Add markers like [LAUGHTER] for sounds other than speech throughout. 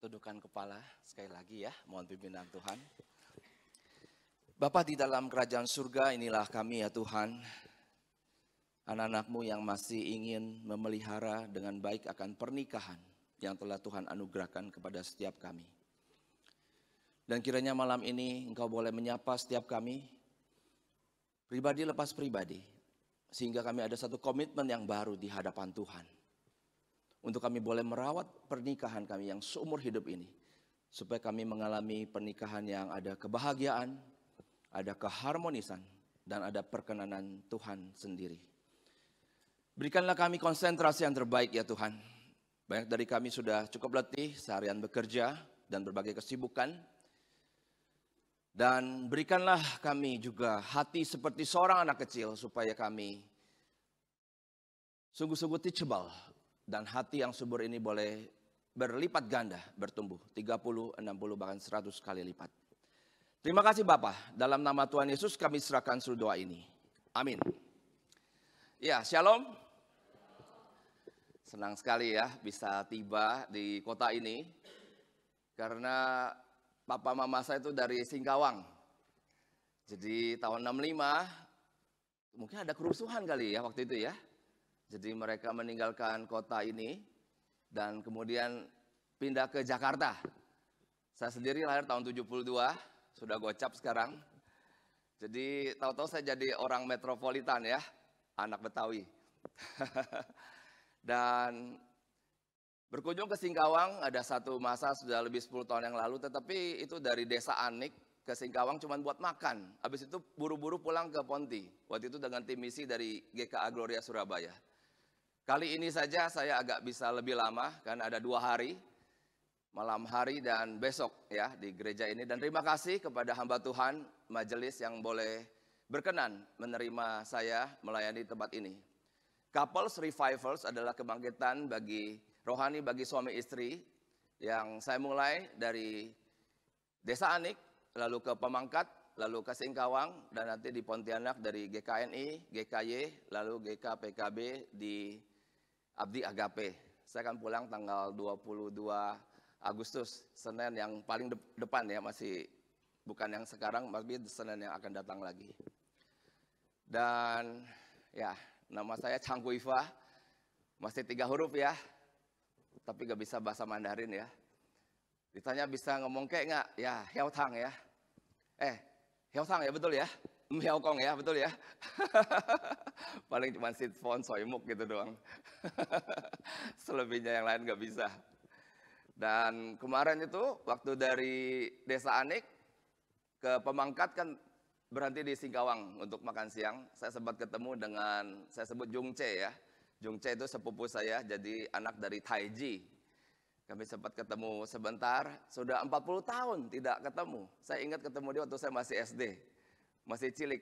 tundukkan kepala sekali lagi ya, mohon pimpinan Tuhan. Bapak di dalam kerajaan surga inilah kami ya Tuhan, anak-anakmu yang masih ingin memelihara dengan baik akan pernikahan yang telah Tuhan anugerahkan kepada setiap kami. Dan kiranya malam ini engkau boleh menyapa setiap kami, pribadi lepas pribadi, sehingga kami ada satu komitmen yang baru di hadapan Tuhan untuk kami boleh merawat pernikahan kami yang seumur hidup ini. Supaya kami mengalami pernikahan yang ada kebahagiaan, ada keharmonisan, dan ada perkenanan Tuhan sendiri. Berikanlah kami konsentrasi yang terbaik ya Tuhan. Banyak dari kami sudah cukup letih, seharian bekerja dan berbagai kesibukan. Dan berikanlah kami juga hati seperti seorang anak kecil supaya kami sungguh-sungguh teachable dan hati yang subur ini boleh berlipat ganda, bertumbuh 30, 60 bahkan 100 kali lipat. Terima kasih Bapak, dalam nama Tuhan Yesus kami serahkan seluruh doa ini. Amin. Ya, Shalom. Senang sekali ya bisa tiba di kota ini. Karena papa mama saya itu dari Singkawang. Jadi tahun 65 mungkin ada kerusuhan kali ya waktu itu ya. Jadi mereka meninggalkan kota ini dan kemudian pindah ke Jakarta. Saya sendiri lahir tahun 72, sudah gocap sekarang. Jadi tahu-tahu saya jadi orang metropolitan ya, anak Betawi. [LAUGHS] dan berkunjung ke Singkawang ada satu masa sudah lebih 10 tahun yang lalu, tetapi itu dari desa Anik ke Singkawang cuma buat makan. Habis itu buru-buru pulang ke Ponti. Waktu itu dengan tim misi dari GKA Gloria Surabaya. Kali ini saja saya agak bisa lebih lama karena ada dua hari, malam hari dan besok ya di gereja ini. Dan terima kasih kepada hamba Tuhan majelis yang boleh berkenan menerima saya melayani tempat ini. Couples Revivals adalah kebangkitan bagi rohani bagi suami istri yang saya mulai dari Desa Anik, lalu ke Pemangkat, lalu ke Singkawang, dan nanti di Pontianak dari GKNI, GKY, lalu GKPKB di Abdi Agape. Saya akan pulang tanggal 22 Agustus, Senin yang paling depan ya, masih bukan yang sekarang, tapi Senin yang akan datang lagi. Dan ya, nama saya Cangku Iva, masih tiga huruf ya, tapi gak bisa bahasa Mandarin ya. Ditanya bisa ngomong kayak nggak? Ya, Hiao Tang ya. Eh, Hiao Tang ya betul ya. Kong ya, betul ya. [LAUGHS] Paling cuma sitfon, soimuk gitu doang. [LAUGHS] Selebihnya yang lain gak bisa. Dan kemarin itu waktu dari Desa Anik ke Pemangkat kan berhenti di Singkawang untuk makan siang. Saya sempat ketemu dengan, saya sebut Jungce ya. Jungce itu sepupu saya, jadi anak dari Taiji. Kami sempat ketemu sebentar, sudah 40 tahun tidak ketemu. Saya ingat ketemu dia waktu saya masih SD masih cilik.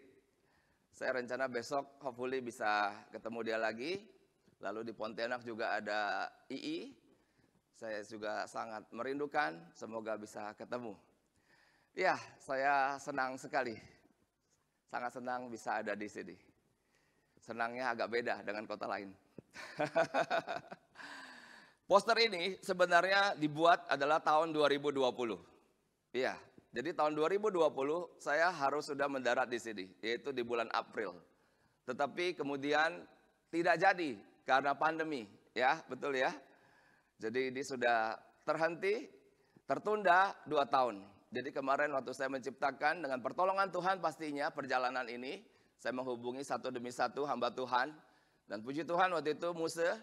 Saya rencana besok hopefully bisa ketemu dia lagi. Lalu di Pontianak juga ada II. Saya juga sangat merindukan, semoga bisa ketemu. Ya, saya senang sekali. Sangat senang bisa ada di sini. Senangnya agak beda dengan kota lain. [LAUGHS] Poster ini sebenarnya dibuat adalah tahun 2020. Iya, jadi tahun 2020 saya harus sudah mendarat di sini, yaitu di bulan April. Tetapi kemudian tidak jadi karena pandemi, ya betul ya. Jadi ini sudah terhenti, tertunda dua tahun. Jadi kemarin waktu saya menciptakan dengan pertolongan Tuhan pastinya perjalanan ini, saya menghubungi satu demi satu hamba Tuhan. Dan puji Tuhan waktu itu Musa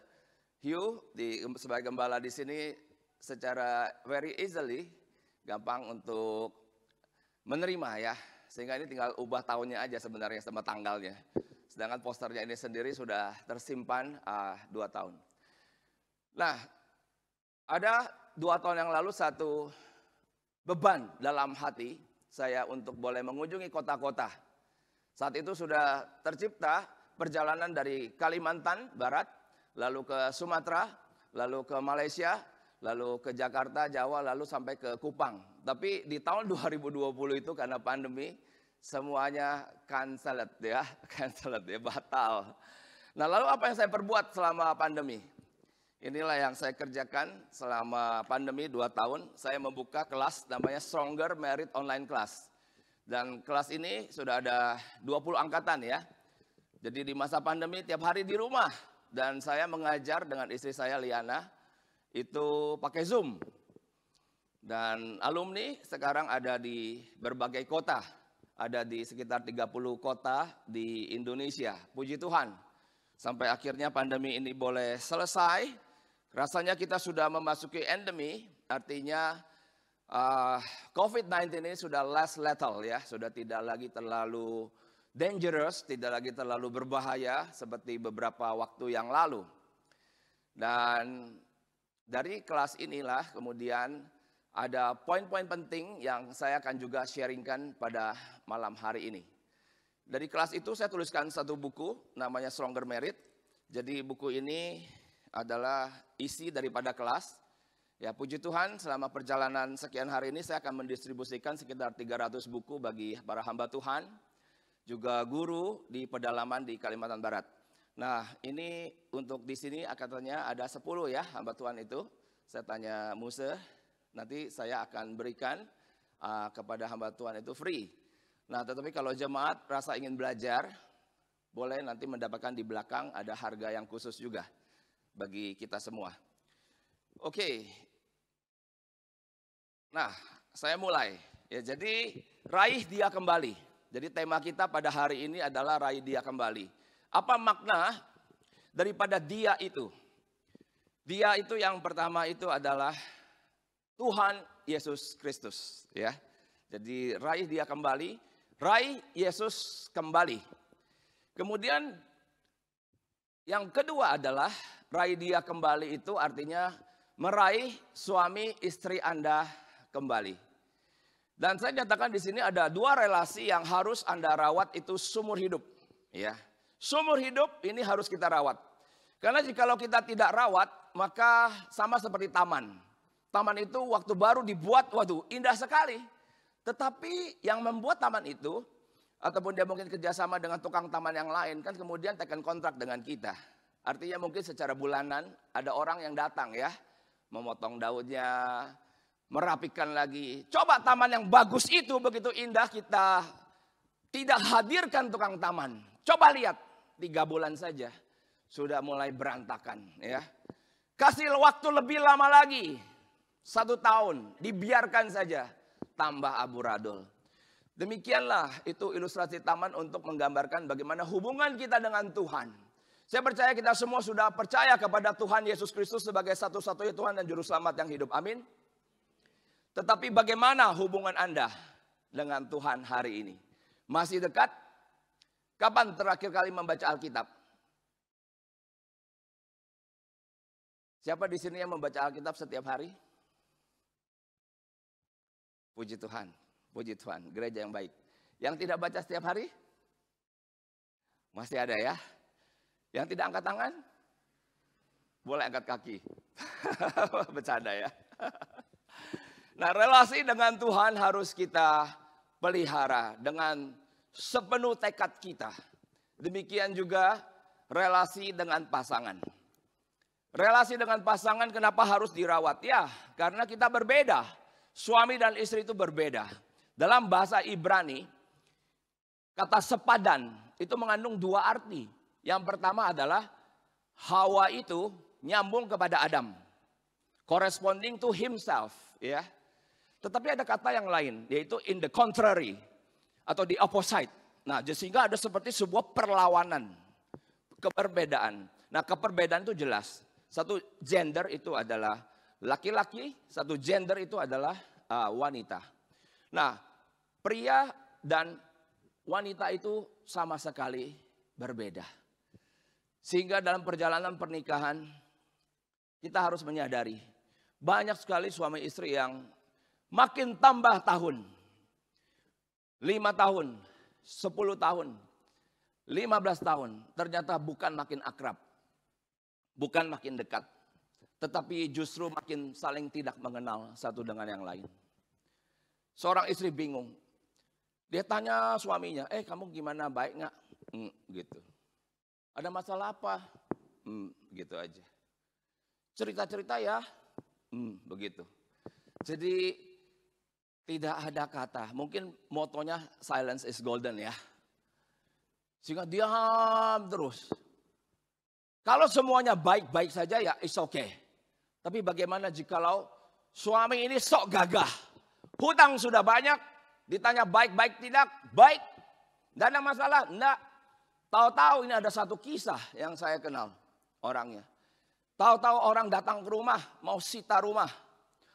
Hugh di, sebagai gembala di sini secara very easily gampang untuk menerima ya. Sehingga ini tinggal ubah tahunnya aja sebenarnya sama tanggalnya. Sedangkan posternya ini sendiri sudah tersimpan uh, dua tahun. Nah, ada dua tahun yang lalu satu beban dalam hati saya untuk boleh mengunjungi kota-kota. Saat itu sudah tercipta perjalanan dari Kalimantan Barat, lalu ke Sumatera, lalu ke Malaysia, lalu ke Jakarta, Jawa, lalu sampai ke Kupang. Tapi di tahun 2020 itu karena pandemi, semuanya canceled ya, [LAUGHS] canceled ya, batal. Nah lalu apa yang saya perbuat selama pandemi? Inilah yang saya kerjakan selama pandemi dua tahun. Saya membuka kelas namanya Stronger Merit Online Class. Dan kelas ini sudah ada 20 angkatan ya. Jadi di masa pandemi tiap hari di rumah. Dan saya mengajar dengan istri saya Liana itu pakai Zoom. Dan alumni sekarang ada di berbagai kota, ada di sekitar 30 kota di Indonesia. Puji Tuhan, sampai akhirnya pandemi ini boleh selesai. Rasanya kita sudah memasuki endemi, artinya uh, ah, COVID-19 ini sudah less lethal ya, sudah tidak lagi terlalu dangerous, tidak lagi terlalu berbahaya seperti beberapa waktu yang lalu. Dan dari kelas inilah kemudian ada poin-poin penting yang saya akan juga sharingkan pada malam hari ini. Dari kelas itu saya tuliskan satu buku namanya Stronger Merit. Jadi buku ini adalah isi daripada kelas. Ya puji Tuhan selama perjalanan sekian hari ini saya akan mendistribusikan sekitar 300 buku bagi para hamba Tuhan. Juga guru di pedalaman di Kalimantan Barat. Nah, ini untuk di sini katanya ada 10 ya hamba Tuhan itu. Saya tanya Musa, nanti saya akan berikan uh, kepada hamba Tuhan itu free. Nah, tetapi kalau jemaat rasa ingin belajar, boleh nanti mendapatkan di belakang ada harga yang khusus juga bagi kita semua. Oke. Nah, saya mulai. Ya, jadi raih dia kembali. Jadi tema kita pada hari ini adalah raih dia kembali. Apa makna daripada dia itu? Dia itu yang pertama itu adalah Tuhan Yesus Kristus, ya. Jadi raih dia kembali, raih Yesus kembali. Kemudian yang kedua adalah raih dia kembali itu artinya meraih suami istri Anda kembali. Dan saya nyatakan di sini ada dua relasi yang harus Anda rawat itu sumur hidup, ya. Sumur hidup ini harus kita rawat. Karena jikalau kita tidak rawat, maka sama seperti taman. Taman itu waktu baru dibuat, waduh indah sekali. Tetapi yang membuat taman itu, ataupun dia mungkin kerjasama dengan tukang taman yang lain, kan kemudian tekan kontrak dengan kita. Artinya mungkin secara bulanan ada orang yang datang ya, memotong daunnya, merapikan lagi. Coba taman yang bagus itu begitu indah kita tidak hadirkan tukang taman. Coba lihat tiga bulan saja sudah mulai berantakan ya. Kasih waktu lebih lama lagi. Satu tahun dibiarkan saja tambah Abu Radul. Demikianlah itu ilustrasi taman untuk menggambarkan bagaimana hubungan kita dengan Tuhan. Saya percaya kita semua sudah percaya kepada Tuhan Yesus Kristus sebagai satu-satunya Tuhan dan Juru Selamat yang hidup. Amin. Tetapi bagaimana hubungan Anda dengan Tuhan hari ini? Masih dekat? Kapan terakhir kali membaca Alkitab? Siapa di sini yang membaca Alkitab setiap hari? Puji Tuhan, puji Tuhan, gereja yang baik. Yang tidak baca setiap hari? Masih ada ya? Yang tidak angkat tangan? Boleh angkat kaki. [LAUGHS] Bercanda ya. nah relasi dengan Tuhan harus kita pelihara dengan sepenuh tekad kita. Demikian juga relasi dengan pasangan. Relasi dengan pasangan kenapa harus dirawat? Ya, karena kita berbeda. Suami dan istri itu berbeda. Dalam bahasa Ibrani, kata sepadan itu mengandung dua arti. Yang pertama adalah Hawa itu nyambung kepada Adam. Corresponding to himself, ya. Tetapi ada kata yang lain, yaitu in the contrary atau di opposite. Nah, sehingga ada seperti sebuah perlawanan, keperbedaan. Nah, keperbedaan itu jelas. Satu gender itu adalah laki-laki, satu gender itu adalah uh, wanita. Nah, pria dan wanita itu sama sekali berbeda. Sehingga dalam perjalanan pernikahan kita harus menyadari banyak sekali suami istri yang makin tambah tahun lima tahun, sepuluh tahun, lima belas tahun, ternyata bukan makin akrab, bukan makin dekat, tetapi justru makin saling tidak mengenal satu dengan yang lain. Seorang istri bingung, dia tanya suaminya, eh kamu gimana baik nggak? Mm, gitu. Ada masalah apa? Mm, gitu aja. Cerita-cerita ya, mm, begitu. Jadi tidak ada kata. Mungkin motonya silence is golden ya. Sehingga diam terus. Kalau semuanya baik-baik saja ya it's okay. Tapi bagaimana jikalau suami ini sok gagah. Hutang sudah banyak, ditanya baik-baik tidak, baik. Tidak ada masalah, tidak. Tahu-tahu ini ada satu kisah yang saya kenal orangnya. Tahu-tahu orang datang ke rumah, mau sita rumah.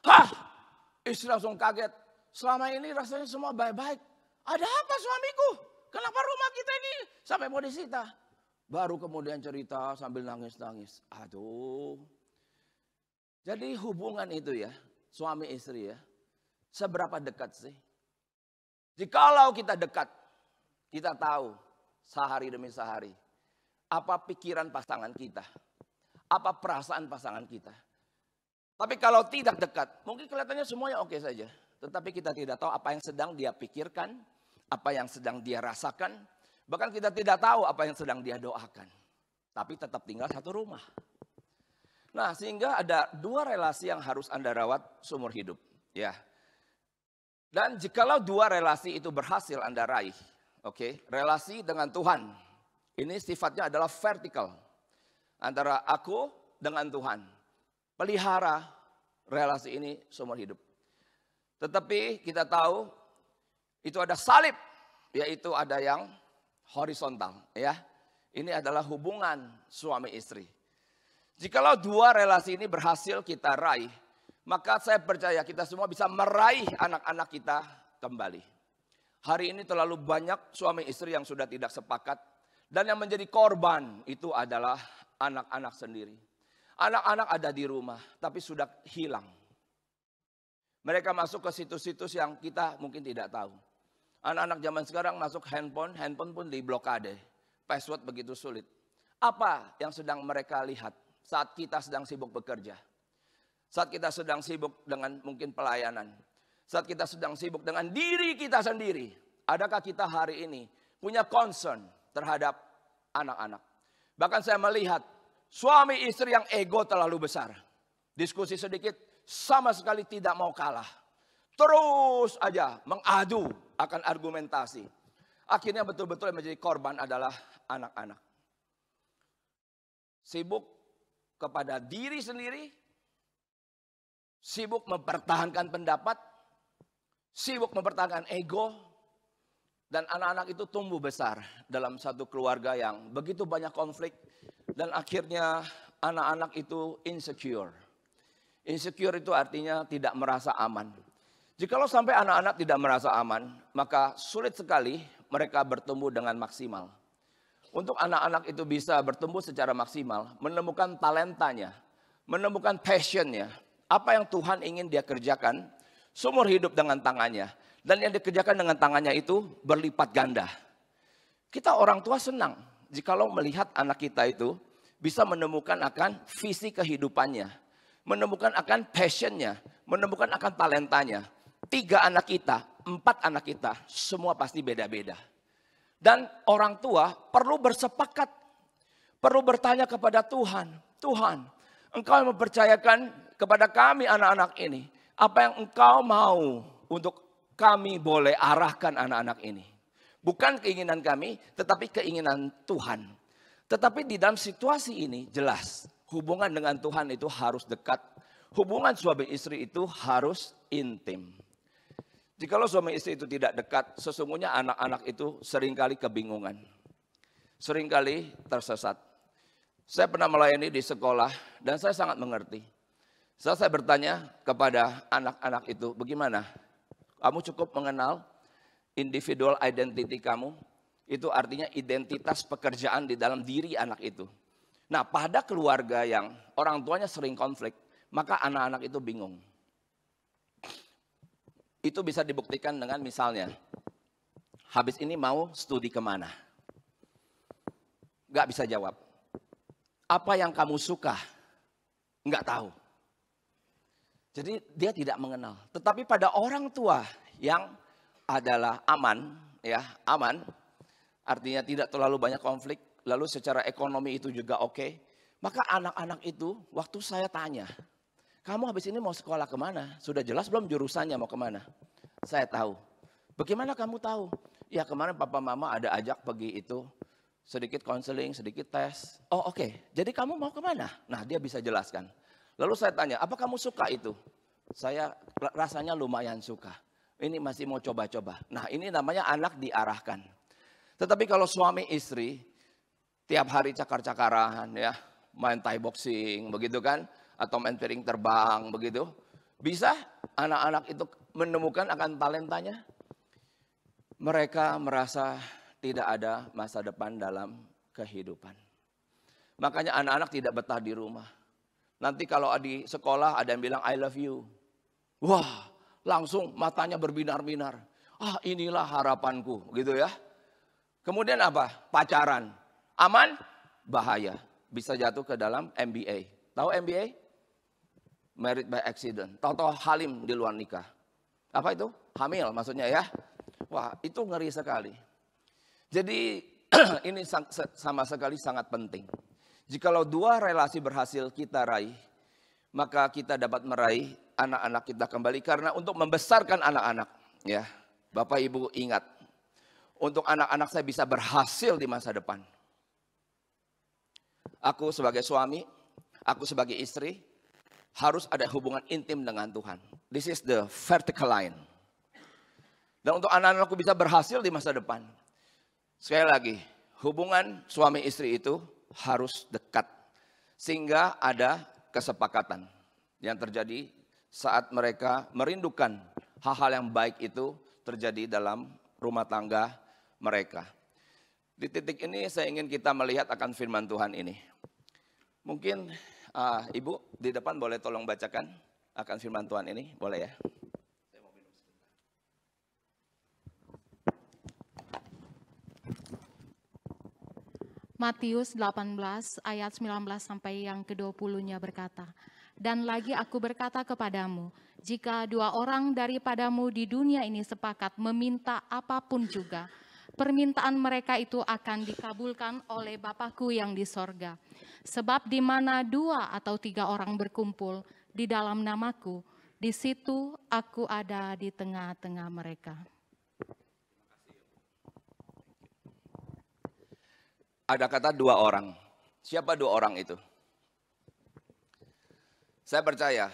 Hah, istri langsung kaget selama ini rasanya semua baik-baik. Ada apa suamiku? Kenapa rumah kita ini sampai mau disita? Baru kemudian cerita sambil nangis-nangis. Aduh. Jadi hubungan itu ya, suami istri ya. Seberapa dekat sih? Jikalau kita dekat, kita tahu sehari demi sehari. Apa pikiran pasangan kita? Apa perasaan pasangan kita? Tapi kalau tidak dekat, mungkin kelihatannya semuanya oke saja. Tetapi kita tidak tahu apa yang sedang dia pikirkan, apa yang sedang dia rasakan, bahkan kita tidak tahu apa yang sedang dia doakan. Tapi tetap tinggal satu rumah. Nah, sehingga ada dua relasi yang harus Anda rawat seumur hidup, ya. Dan jikalau dua relasi itu berhasil Anda raih, oke, okay, relasi dengan Tuhan. Ini sifatnya adalah vertikal. Antara aku dengan Tuhan. Pelihara relasi ini seumur hidup. Tetapi kita tahu itu ada salib, yaitu ada yang horizontal, ya. Ini adalah hubungan suami istri. Jikalau dua relasi ini berhasil kita raih, maka saya percaya kita semua bisa meraih anak-anak kita kembali. Hari ini terlalu banyak suami istri yang sudah tidak sepakat dan yang menjadi korban itu adalah anak-anak sendiri. Anak-anak ada di rumah tapi sudah hilang mereka masuk ke situs-situs yang kita mungkin tidak tahu. Anak-anak zaman sekarang masuk handphone, handphone pun diblokade. Password begitu sulit. Apa yang sedang mereka lihat saat kita sedang sibuk bekerja? Saat kita sedang sibuk dengan mungkin pelayanan. Saat kita sedang sibuk dengan diri kita sendiri. Adakah kita hari ini punya concern terhadap anak-anak? Bahkan saya melihat suami istri yang ego terlalu besar. Diskusi sedikit, sama sekali tidak mau kalah. Terus aja mengadu akan argumentasi. Akhirnya betul-betul yang menjadi korban adalah anak-anak. Sibuk kepada diri sendiri, sibuk mempertahankan pendapat, sibuk mempertahankan ego, dan anak-anak itu tumbuh besar dalam satu keluarga yang begitu banyak konflik, dan akhirnya anak-anak itu insecure Insecure itu artinya tidak merasa aman. Jikalau sampai anak-anak tidak merasa aman, maka sulit sekali mereka bertumbuh dengan maksimal. Untuk anak-anak itu bisa bertumbuh secara maksimal, menemukan talentanya, menemukan passionnya, apa yang Tuhan ingin dia kerjakan seumur hidup dengan tangannya. Dan yang dikerjakan dengan tangannya itu berlipat ganda. Kita orang tua senang jikalau melihat anak kita itu bisa menemukan akan visi kehidupannya menemukan akan passionnya, menemukan akan talentanya. Tiga anak kita, empat anak kita, semua pasti beda-beda. Dan orang tua perlu bersepakat, perlu bertanya kepada Tuhan. Tuhan, engkau yang mempercayakan kepada kami anak-anak ini. Apa yang engkau mau untuk kami boleh arahkan anak-anak ini. Bukan keinginan kami, tetapi keinginan Tuhan. Tetapi di dalam situasi ini jelas hubungan dengan Tuhan itu harus dekat. Hubungan suami istri itu harus intim. Jikalau suami istri itu tidak dekat, sesungguhnya anak-anak itu seringkali kebingungan. Seringkali tersesat. Saya pernah melayani di sekolah dan saya sangat mengerti. Saya, saya bertanya kepada anak-anak itu, bagaimana? Kamu cukup mengenal individual identity kamu? Itu artinya identitas pekerjaan di dalam diri anak itu Nah pada keluarga yang orang tuanya sering konflik, maka anak-anak itu bingung. Itu bisa dibuktikan dengan misalnya, habis ini mau studi kemana? Gak bisa jawab. Apa yang kamu suka? Gak tahu. Jadi dia tidak mengenal. Tetapi pada orang tua yang adalah aman, ya aman, artinya tidak terlalu banyak konflik, lalu secara ekonomi itu juga oke. Okay. Maka anak-anak itu waktu saya tanya, kamu habis ini mau sekolah kemana? Sudah jelas belum jurusannya mau kemana? Saya tahu. Bagaimana kamu tahu? Ya kemarin papa mama ada ajak pergi itu sedikit konseling, sedikit tes. Oh oke, okay. jadi kamu mau kemana? Nah dia bisa jelaskan. Lalu saya tanya, apa kamu suka itu? Saya rasanya lumayan suka. Ini masih mau coba-coba. Nah ini namanya anak diarahkan. Tetapi kalau suami istri, tiap hari cakar-cakaran ya, main Thai boxing begitu kan atau main piring terbang begitu. Bisa anak-anak itu menemukan akan talentanya? Mereka merasa tidak ada masa depan dalam kehidupan. Makanya anak-anak tidak betah di rumah. Nanti kalau di sekolah ada yang bilang I love you. Wah, langsung matanya berbinar-binar. Ah, inilah harapanku, gitu ya. Kemudian apa? Pacaran. Aman? Bahaya. Bisa jatuh ke dalam MBA. Tahu MBA? Married by accident. Tahu-tahu halim di luar nikah. Apa itu? Hamil maksudnya ya. Wah, itu ngeri sekali. Jadi [CLEARS THROAT] ini sama sekali sangat penting. Jikalau dua relasi berhasil kita raih, maka kita dapat meraih anak-anak kita kembali karena untuk membesarkan anak-anak, ya. Bapak Ibu ingat, untuk anak-anak saya bisa berhasil di masa depan aku sebagai suami, aku sebagai istri, harus ada hubungan intim dengan Tuhan. This is the vertical line. Dan untuk anak-anakku bisa berhasil di masa depan. Sekali lagi, hubungan suami istri itu harus dekat. Sehingga ada kesepakatan yang terjadi saat mereka merindukan hal-hal yang baik itu terjadi dalam rumah tangga mereka. Di titik ini saya ingin kita melihat akan firman Tuhan ini. Mungkin uh, Ibu di depan boleh tolong bacakan akan firman Tuhan ini, boleh ya? Matius 18 ayat 19 sampai yang ke-20-nya berkata, Dan lagi aku berkata kepadamu, jika dua orang daripadamu di dunia ini sepakat meminta apapun juga, permintaan mereka itu akan dikabulkan oleh Bapakku yang di sorga. Sebab di mana dua atau tiga orang berkumpul di dalam namaku, di situ aku ada di tengah-tengah mereka. Ada kata dua orang. Siapa dua orang itu? Saya percaya,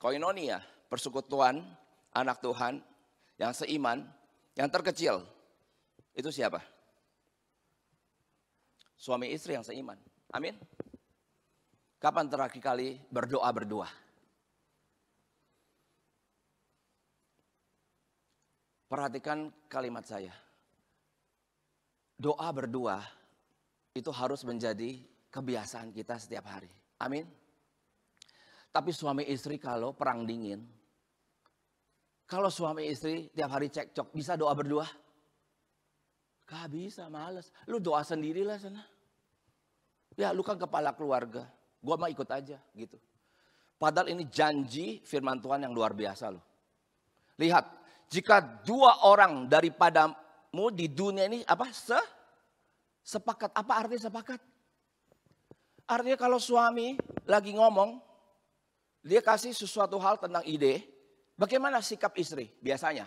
koinonia, persekutuan, anak Tuhan, yang seiman, yang terkecil, itu siapa? Suami istri yang seiman. Amin. Kapan terakhir kali berdoa berdua? Perhatikan kalimat saya. Doa berdua itu harus menjadi kebiasaan kita setiap hari. Amin. Tapi suami istri kalau perang dingin, kalau suami istri tiap hari cekcok, bisa doa berdua? Gak bisa, males. Lu doa sendirilah sana. Ya lu kan kepala keluarga. Gua mah ikut aja gitu. Padahal ini janji firman Tuhan yang luar biasa loh. Lihat, jika dua orang daripadamu di dunia ini apa? Se sepakat. Apa artinya sepakat? Artinya kalau suami lagi ngomong, dia kasih sesuatu hal tentang ide, bagaimana sikap istri biasanya?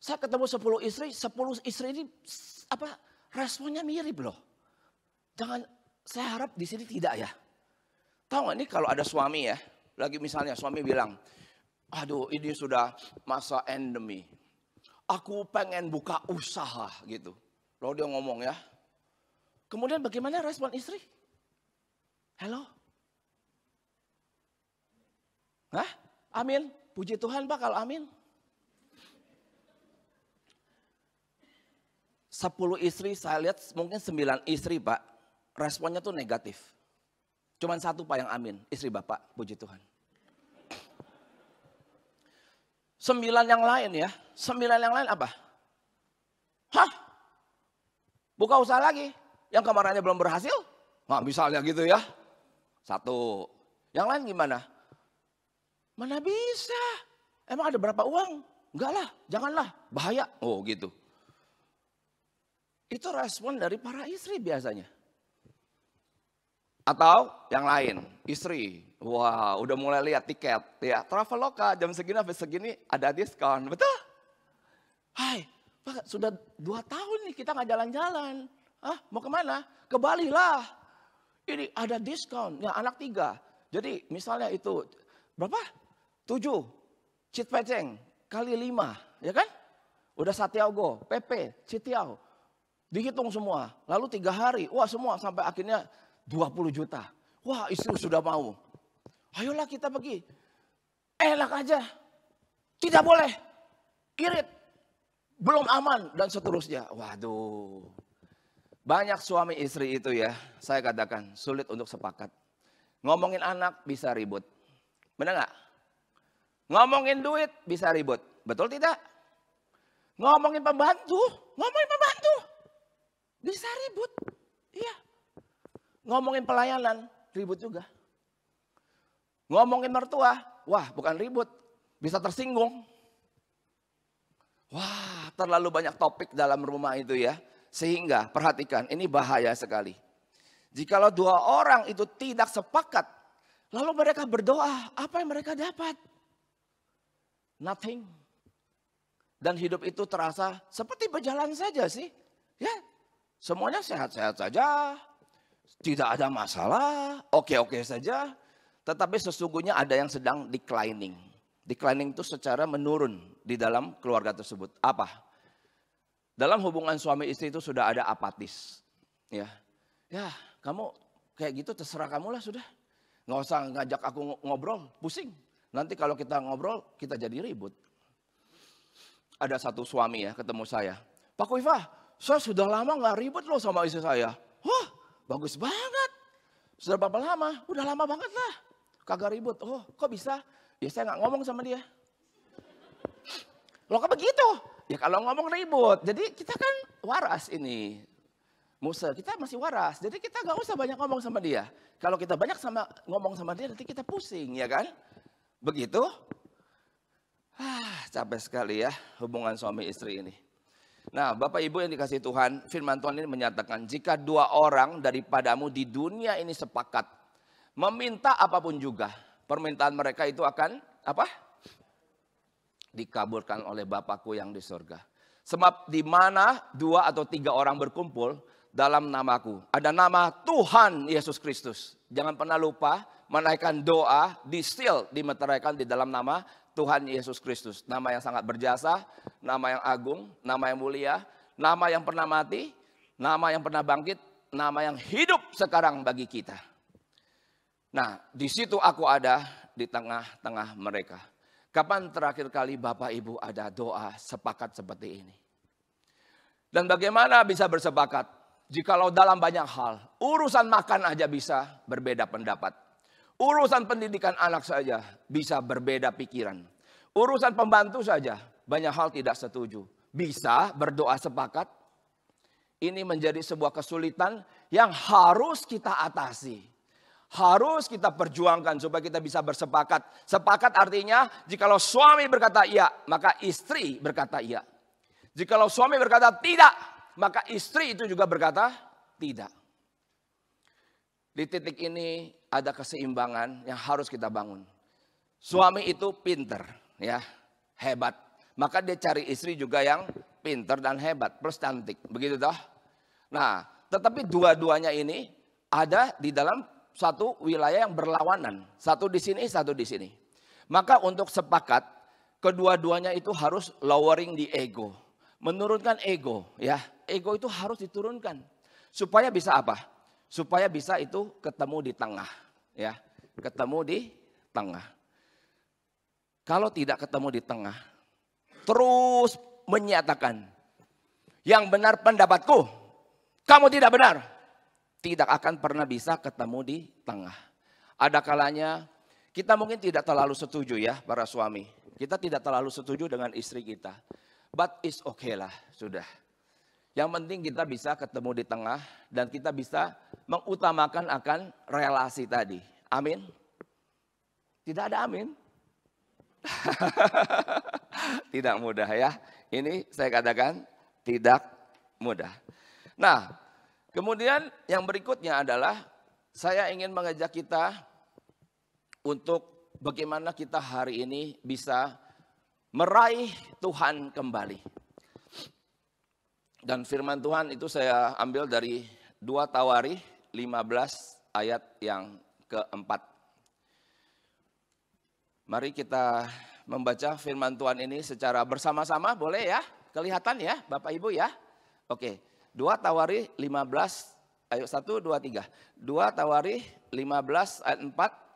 Saya ketemu 10 istri, 10 istri ini apa responnya mirip loh. Jangan saya harap di sini tidak ya. Tahu gak nih kalau ada suami ya, lagi misalnya suami bilang, aduh ini sudah masa endemi. Aku pengen buka usaha gitu. Lalu dia ngomong ya. Kemudian bagaimana respon istri? Halo? Hah? Amin. Puji Tuhan Pak kalau amin. 10 istri, saya lihat mungkin 9 istri pak, responnya tuh negatif. Cuman satu pak yang amin, istri bapak, puji Tuhan. Sembilan yang lain ya, sembilan yang lain apa? Hah? Buka usaha lagi, yang kemarinnya belum berhasil? Nah misalnya gitu ya, satu. Yang lain gimana? Mana bisa? Emang ada berapa uang? Enggak lah, janganlah, bahaya. Oh gitu. Itu respon dari para istri biasanya. Atau yang lain, istri. Wah, wow, udah mulai lihat tiket. Ya, Traveloka jam segini sampai segini ada diskon. Betul? Hai, Pak, sudah dua tahun nih kita nggak jalan-jalan. Ah, mau kemana? Ke Bali lah. Ini ada diskon, ya anak tiga. Jadi misalnya itu berapa? Tujuh. Cit peceng kali lima, ya kan? Udah Satyago, PP, Citiau. Dihitung semua. Lalu tiga hari. Wah semua sampai akhirnya 20 juta. Wah istri sudah mau. Ayolah kita pergi. Elak aja. Tidak boleh. Irit. Belum aman dan seterusnya. Waduh. Banyak suami istri itu ya. Saya katakan sulit untuk sepakat. Ngomongin anak bisa ribut. Benar gak? Ngomongin duit bisa ribut. Betul tidak? Ngomongin pembantu. Ngomongin pembantu. Bisa ribut. Iya. Ngomongin pelayanan, ribut juga. Ngomongin mertua, wah bukan ribut. Bisa tersinggung. Wah, terlalu banyak topik dalam rumah itu ya. Sehingga, perhatikan, ini bahaya sekali. Jikalau dua orang itu tidak sepakat, lalu mereka berdoa, apa yang mereka dapat? Nothing. Dan hidup itu terasa seperti berjalan saja sih. Ya, Semuanya sehat-sehat saja, tidak ada masalah, oke-oke saja. Tetapi sesungguhnya ada yang sedang declining. Declining itu secara menurun di dalam keluarga tersebut. Apa? Dalam hubungan suami istri itu sudah ada apatis. Ya, ya kamu kayak gitu terserah kamu lah sudah. Nggak usah ngajak aku ngobrol, pusing. Nanti kalau kita ngobrol, kita jadi ribut. Ada satu suami ya ketemu saya. Pak Kuifah, saya sudah lama nggak ribet loh sama istri saya. Wah, bagus banget. Sudah berapa lama? Udah lama banget lah. Kagak ribut. Oh, kok bisa? Ya saya nggak ngomong sama dia. Loh kok begitu? Ya kalau ngomong ribut. Jadi kita kan waras ini. Musa, kita masih waras. Jadi kita nggak usah banyak ngomong sama dia. Kalau kita banyak sama ngomong sama dia nanti kita pusing ya kan? Begitu? Ah, capek sekali ya hubungan suami istri ini. Nah, Bapak Ibu yang dikasih Tuhan, firman Tuhan ini menyatakan, jika dua orang daripadamu di dunia ini sepakat, meminta apapun juga, permintaan mereka itu akan apa? Dikabulkan oleh Bapakku yang di surga. Sebab di mana dua atau tiga orang berkumpul dalam namaku. Ada nama Tuhan Yesus Kristus. Jangan pernah lupa menaikkan doa distil dimeteraikan di dalam nama Tuhan Yesus Kristus. Nama yang sangat berjasa, nama yang agung, nama yang mulia, nama yang pernah mati, nama yang pernah bangkit, nama yang hidup sekarang bagi kita. Nah, di situ aku ada di tengah-tengah mereka. Kapan terakhir kali Bapak Ibu ada doa sepakat seperti ini? Dan bagaimana bisa bersepakat? Jikalau dalam banyak hal, urusan makan aja bisa berbeda pendapat. Urusan pendidikan anak saja bisa berbeda pikiran. Urusan pembantu saja banyak hal tidak setuju. Bisa berdoa sepakat. Ini menjadi sebuah kesulitan yang harus kita atasi. Harus kita perjuangkan supaya kita bisa bersepakat. Sepakat artinya jikalau suami berkata iya, maka istri berkata iya. Jikalau suami berkata tidak, maka istri itu juga berkata tidak. Di titik ini ada keseimbangan yang harus kita bangun. Suami itu pinter, ya, hebat. Maka dia cari istri juga yang pinter dan hebat, plus cantik. Begitu toh? Nah, tetapi dua-duanya ini ada di dalam satu wilayah yang berlawanan. Satu di sini, satu di sini. Maka untuk sepakat, kedua-duanya itu harus lowering di ego. Menurunkan ego, ya. Ego itu harus diturunkan. Supaya bisa apa? supaya bisa itu ketemu di tengah, ya. Ketemu di tengah. Kalau tidak ketemu di tengah, terus menyatakan yang benar pendapatku, kamu tidak benar. Tidak akan pernah bisa ketemu di tengah. Ada kalanya kita mungkin tidak terlalu setuju ya para suami. Kita tidak terlalu setuju dengan istri kita. But it's okay lah, sudah. Yang penting kita bisa ketemu di tengah dan kita bisa mengutamakan akan relasi tadi. Amin. Tidak ada amin. [LAUGHS] tidak mudah ya. Ini saya katakan tidak mudah. Nah, kemudian yang berikutnya adalah saya ingin mengajak kita untuk bagaimana kita hari ini bisa meraih Tuhan kembali. Dan firman Tuhan itu saya ambil dari dua Tawari 15 ayat yang keempat. Mari kita membaca firman Tuhan ini secara bersama-sama boleh ya? Kelihatan ya Bapak Ibu ya? Oke, 2 Tawari 15 ayat 1, 2, 3. 2 Tawari 15 ayat 4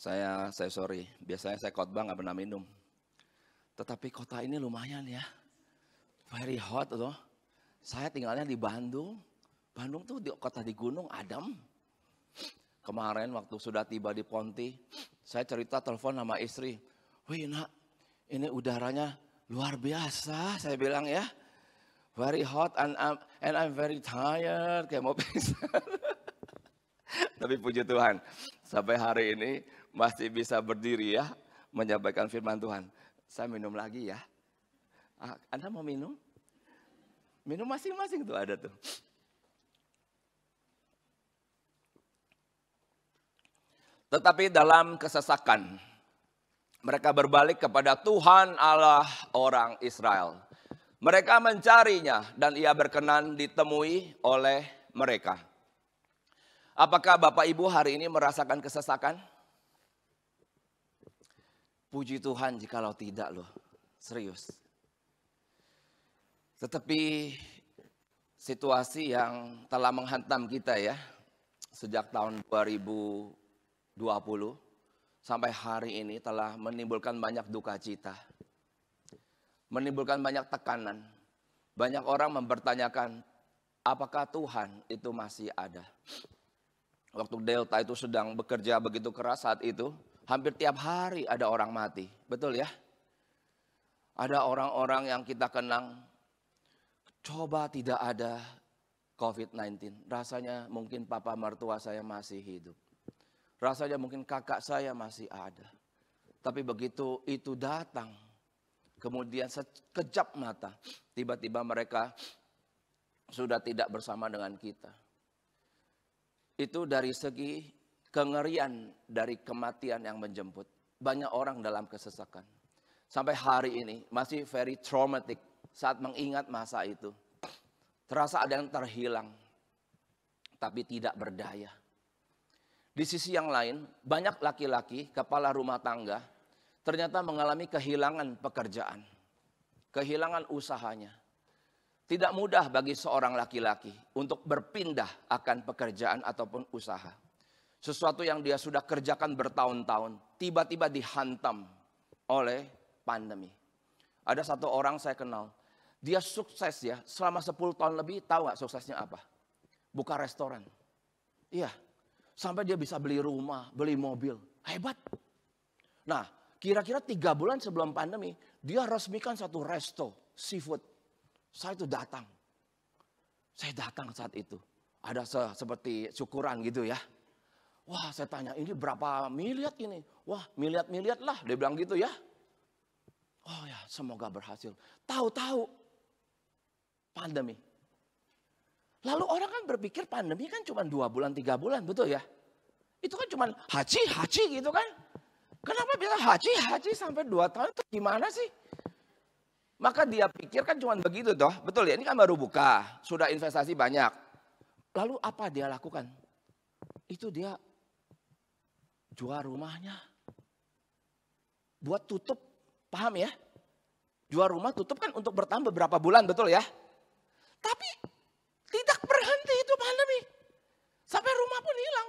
Saya saya sorry, biasanya saya khotbah nggak pernah minum. Tetapi kota ini lumayan ya, very hot loh. Saya tinggalnya di Bandung. Bandung tuh di, kota di gunung adem. Kemarin waktu sudah tiba di Ponti, saya cerita telepon sama istri. Wih nak, ini udaranya luar biasa, saya bilang ya. Very hot and I'm, and I'm very tired, kayak mau pingsan. [LAUGHS] Tapi puji Tuhan, sampai hari ini masih bisa berdiri ya menyampaikan firman Tuhan. Saya minum lagi ya. Ah, Anda mau minum? Minum masing-masing tuh ada tuh. Tetapi dalam kesesakan mereka berbalik kepada Tuhan Allah orang Israel. Mereka mencarinya dan ia berkenan ditemui oleh mereka. Apakah Bapak Ibu hari ini merasakan kesesakan? Puji Tuhan jikalau tidak loh, serius. Tetapi situasi yang telah menghantam kita ya, sejak tahun 2020 sampai hari ini telah menimbulkan banyak duka cita. Menimbulkan banyak tekanan. Banyak orang mempertanyakan, apakah Tuhan itu masih ada? Waktu Delta itu sedang bekerja begitu keras saat itu, Hampir tiap hari ada orang mati, betul ya? Ada orang-orang yang kita kenang, coba tidak ada COVID-19. Rasanya mungkin papa mertua saya masih hidup. Rasanya mungkin kakak saya masih ada. Tapi begitu itu datang, kemudian sekejap mata, tiba-tiba mereka sudah tidak bersama dengan kita. Itu dari segi kengerian dari kematian yang menjemput. Banyak orang dalam kesesakan. Sampai hari ini masih very traumatic saat mengingat masa itu. Terasa ada yang terhilang, tapi tidak berdaya. Di sisi yang lain, banyak laki-laki kepala rumah tangga ternyata mengalami kehilangan pekerjaan, kehilangan usahanya. Tidak mudah bagi seorang laki-laki untuk berpindah akan pekerjaan ataupun usaha. Sesuatu yang dia sudah kerjakan bertahun-tahun, tiba-tiba dihantam oleh pandemi. Ada satu orang saya kenal, dia sukses ya, selama 10 tahun lebih tahu gak suksesnya apa? Buka restoran. Iya, sampai dia bisa beli rumah, beli mobil. Hebat. Nah, kira-kira tiga bulan sebelum pandemi, dia resmikan satu resto seafood. Saya itu datang. Saya datang saat itu. Ada se seperti syukuran gitu ya. Wah saya tanya ini berapa miliar ini? Wah miliar-miliar lah. Dia bilang gitu ya. Oh ya semoga berhasil. Tahu-tahu pandemi. Lalu orang kan berpikir pandemi kan cuma dua bulan tiga bulan betul ya? Itu kan cuma haji haji gitu kan? Kenapa bisa haji haji sampai dua tahun itu gimana sih? Maka dia pikir kan cuma begitu toh, betul ya? Ini kan baru buka, sudah investasi banyak. Lalu apa dia lakukan? Itu dia Jual rumahnya. Buat tutup, paham ya? Jual rumah tutup kan untuk bertambah beberapa bulan, betul ya? Tapi tidak berhenti itu pandemi. Sampai rumah pun hilang.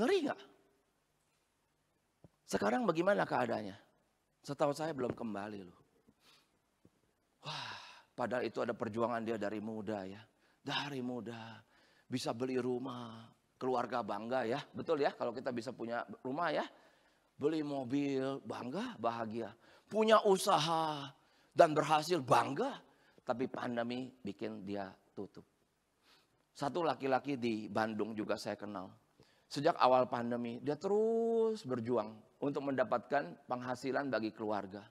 Ngeri gak? Sekarang bagaimana keadaannya? Setahu saya belum kembali loh. Wah, padahal itu ada perjuangan dia dari muda ya. Dari muda bisa beli rumah, keluarga bangga ya. Betul ya kalau kita bisa punya rumah ya. Beli mobil bangga, bahagia. Punya usaha dan berhasil bangga. Tapi pandemi bikin dia tutup. Satu laki-laki di Bandung juga saya kenal. Sejak awal pandemi dia terus berjuang untuk mendapatkan penghasilan bagi keluarga.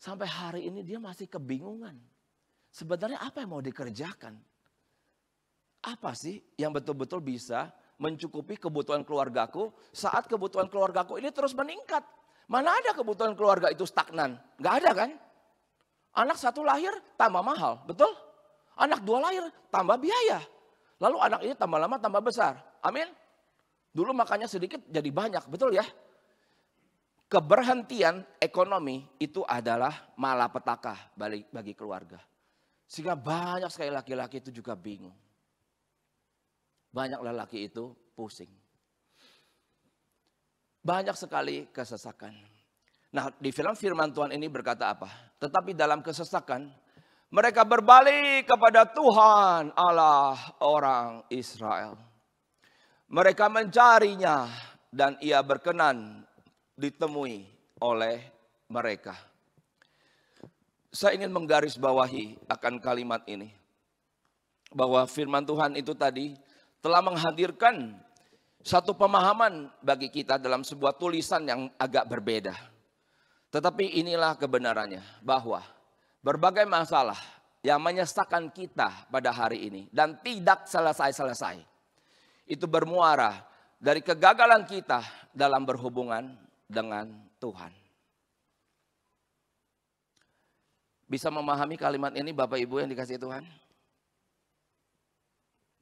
Sampai hari ini dia masih kebingungan. Sebenarnya apa yang mau dikerjakan? apa sih yang betul-betul bisa mencukupi kebutuhan keluargaku saat kebutuhan keluargaku ini terus meningkat. Mana ada kebutuhan keluarga itu stagnan? Gak ada kan? Anak satu lahir tambah mahal, betul? Anak dua lahir tambah biaya. Lalu anak ini tambah lama tambah besar. Amin? Dulu makannya sedikit jadi banyak, betul ya? Keberhentian ekonomi itu adalah malapetaka bagi keluarga. Sehingga banyak sekali laki-laki itu juga bingung. Banyak lelaki itu pusing. Banyak sekali kesesakan. Nah, di film firman Tuhan ini berkata apa? Tetapi dalam kesesakan, mereka berbalik kepada Tuhan Allah orang Israel. Mereka mencarinya dan ia berkenan ditemui oleh mereka. Saya ingin menggarisbawahi akan kalimat ini. Bahwa firman Tuhan itu tadi telah menghadirkan satu pemahaman bagi kita dalam sebuah tulisan yang agak berbeda. Tetapi inilah kebenarannya bahwa berbagai masalah yang menyesakan kita pada hari ini dan tidak selesai-selesai. Itu bermuara dari kegagalan kita dalam berhubungan dengan Tuhan. Bisa memahami kalimat ini Bapak Ibu yang dikasih Tuhan?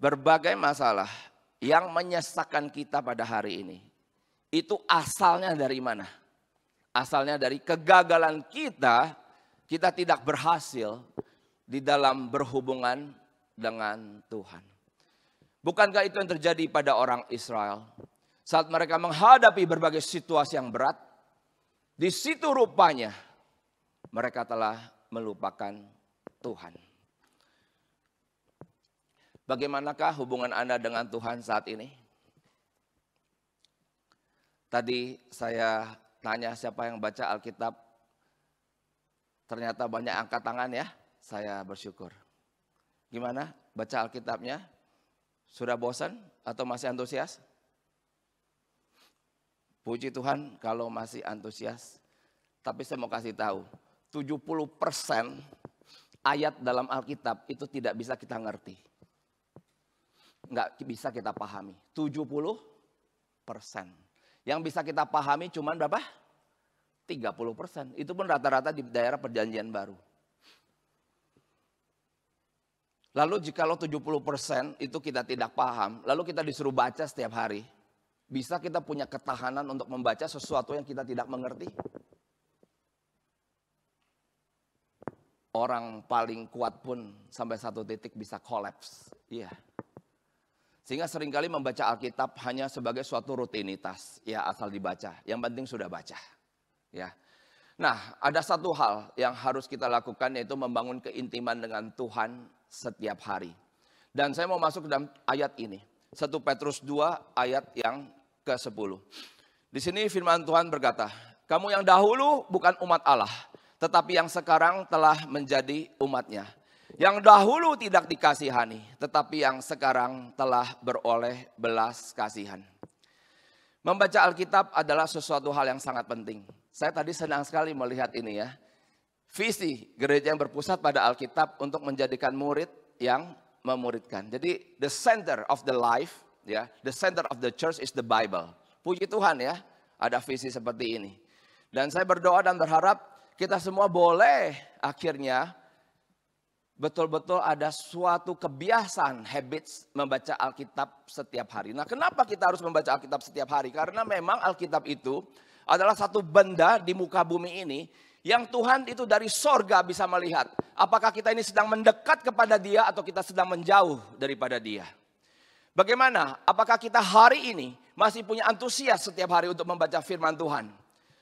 Berbagai masalah yang menyesakkan kita pada hari ini. Itu asalnya dari mana? Asalnya dari kegagalan kita, kita tidak berhasil di dalam berhubungan dengan Tuhan. Bukankah itu yang terjadi pada orang Israel? Saat mereka menghadapi berbagai situasi yang berat, di situ rupanya mereka telah melupakan Tuhan. Bagaimanakah hubungan Anda dengan Tuhan saat ini? Tadi saya tanya siapa yang baca Alkitab. Ternyata banyak angkat tangan ya. Saya bersyukur. Gimana baca Alkitabnya? Sudah bosan atau masih antusias? Puji Tuhan kalau masih antusias. Tapi saya mau kasih tahu, 70% ayat dalam Alkitab itu tidak bisa kita ngerti nggak bisa kita pahami. 70 persen. Yang bisa kita pahami cuman berapa? 30 persen. Itu pun rata-rata di daerah perjanjian baru. Lalu jikalau 70 persen itu kita tidak paham, lalu kita disuruh baca setiap hari. Bisa kita punya ketahanan untuk membaca sesuatu yang kita tidak mengerti? Orang paling kuat pun sampai satu titik bisa kolaps. Iya. Yeah. Sehingga seringkali membaca Alkitab hanya sebagai suatu rutinitas, ya asal dibaca. Yang penting sudah baca. Ya. Nah, ada satu hal yang harus kita lakukan yaitu membangun keintiman dengan Tuhan setiap hari. Dan saya mau masuk dalam ayat ini. 1 Petrus 2 ayat yang ke-10. Di sini firman Tuhan berkata, "Kamu yang dahulu bukan umat Allah, tetapi yang sekarang telah menjadi umatnya." Yang dahulu tidak dikasihani, tetapi yang sekarang telah beroleh belas kasihan. Membaca Alkitab adalah sesuatu hal yang sangat penting. Saya tadi senang sekali melihat ini ya. Visi gereja yang berpusat pada Alkitab untuk menjadikan murid yang memuridkan. Jadi the center of the life, ya, the center of the church is the Bible. Puji Tuhan ya, ada visi seperti ini. Dan saya berdoa dan berharap kita semua boleh akhirnya betul-betul ada suatu kebiasaan habits membaca Alkitab setiap hari. Nah, kenapa kita harus membaca Alkitab setiap hari? Karena memang Alkitab itu adalah satu benda di muka bumi ini yang Tuhan itu dari sorga bisa melihat. Apakah kita ini sedang mendekat kepada dia atau kita sedang menjauh daripada dia. Bagaimana? Apakah kita hari ini masih punya antusias setiap hari untuk membaca firman Tuhan?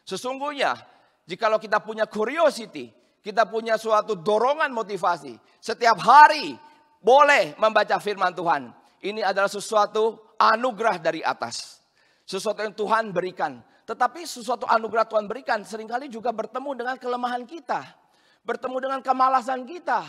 Sesungguhnya, jikalau kita punya curiosity, kita punya suatu dorongan motivasi. Setiap hari boleh membaca firman Tuhan. Ini adalah sesuatu anugerah dari atas. Sesuatu yang Tuhan berikan. Tetapi sesuatu anugerah Tuhan berikan seringkali juga bertemu dengan kelemahan kita. Bertemu dengan kemalasan kita.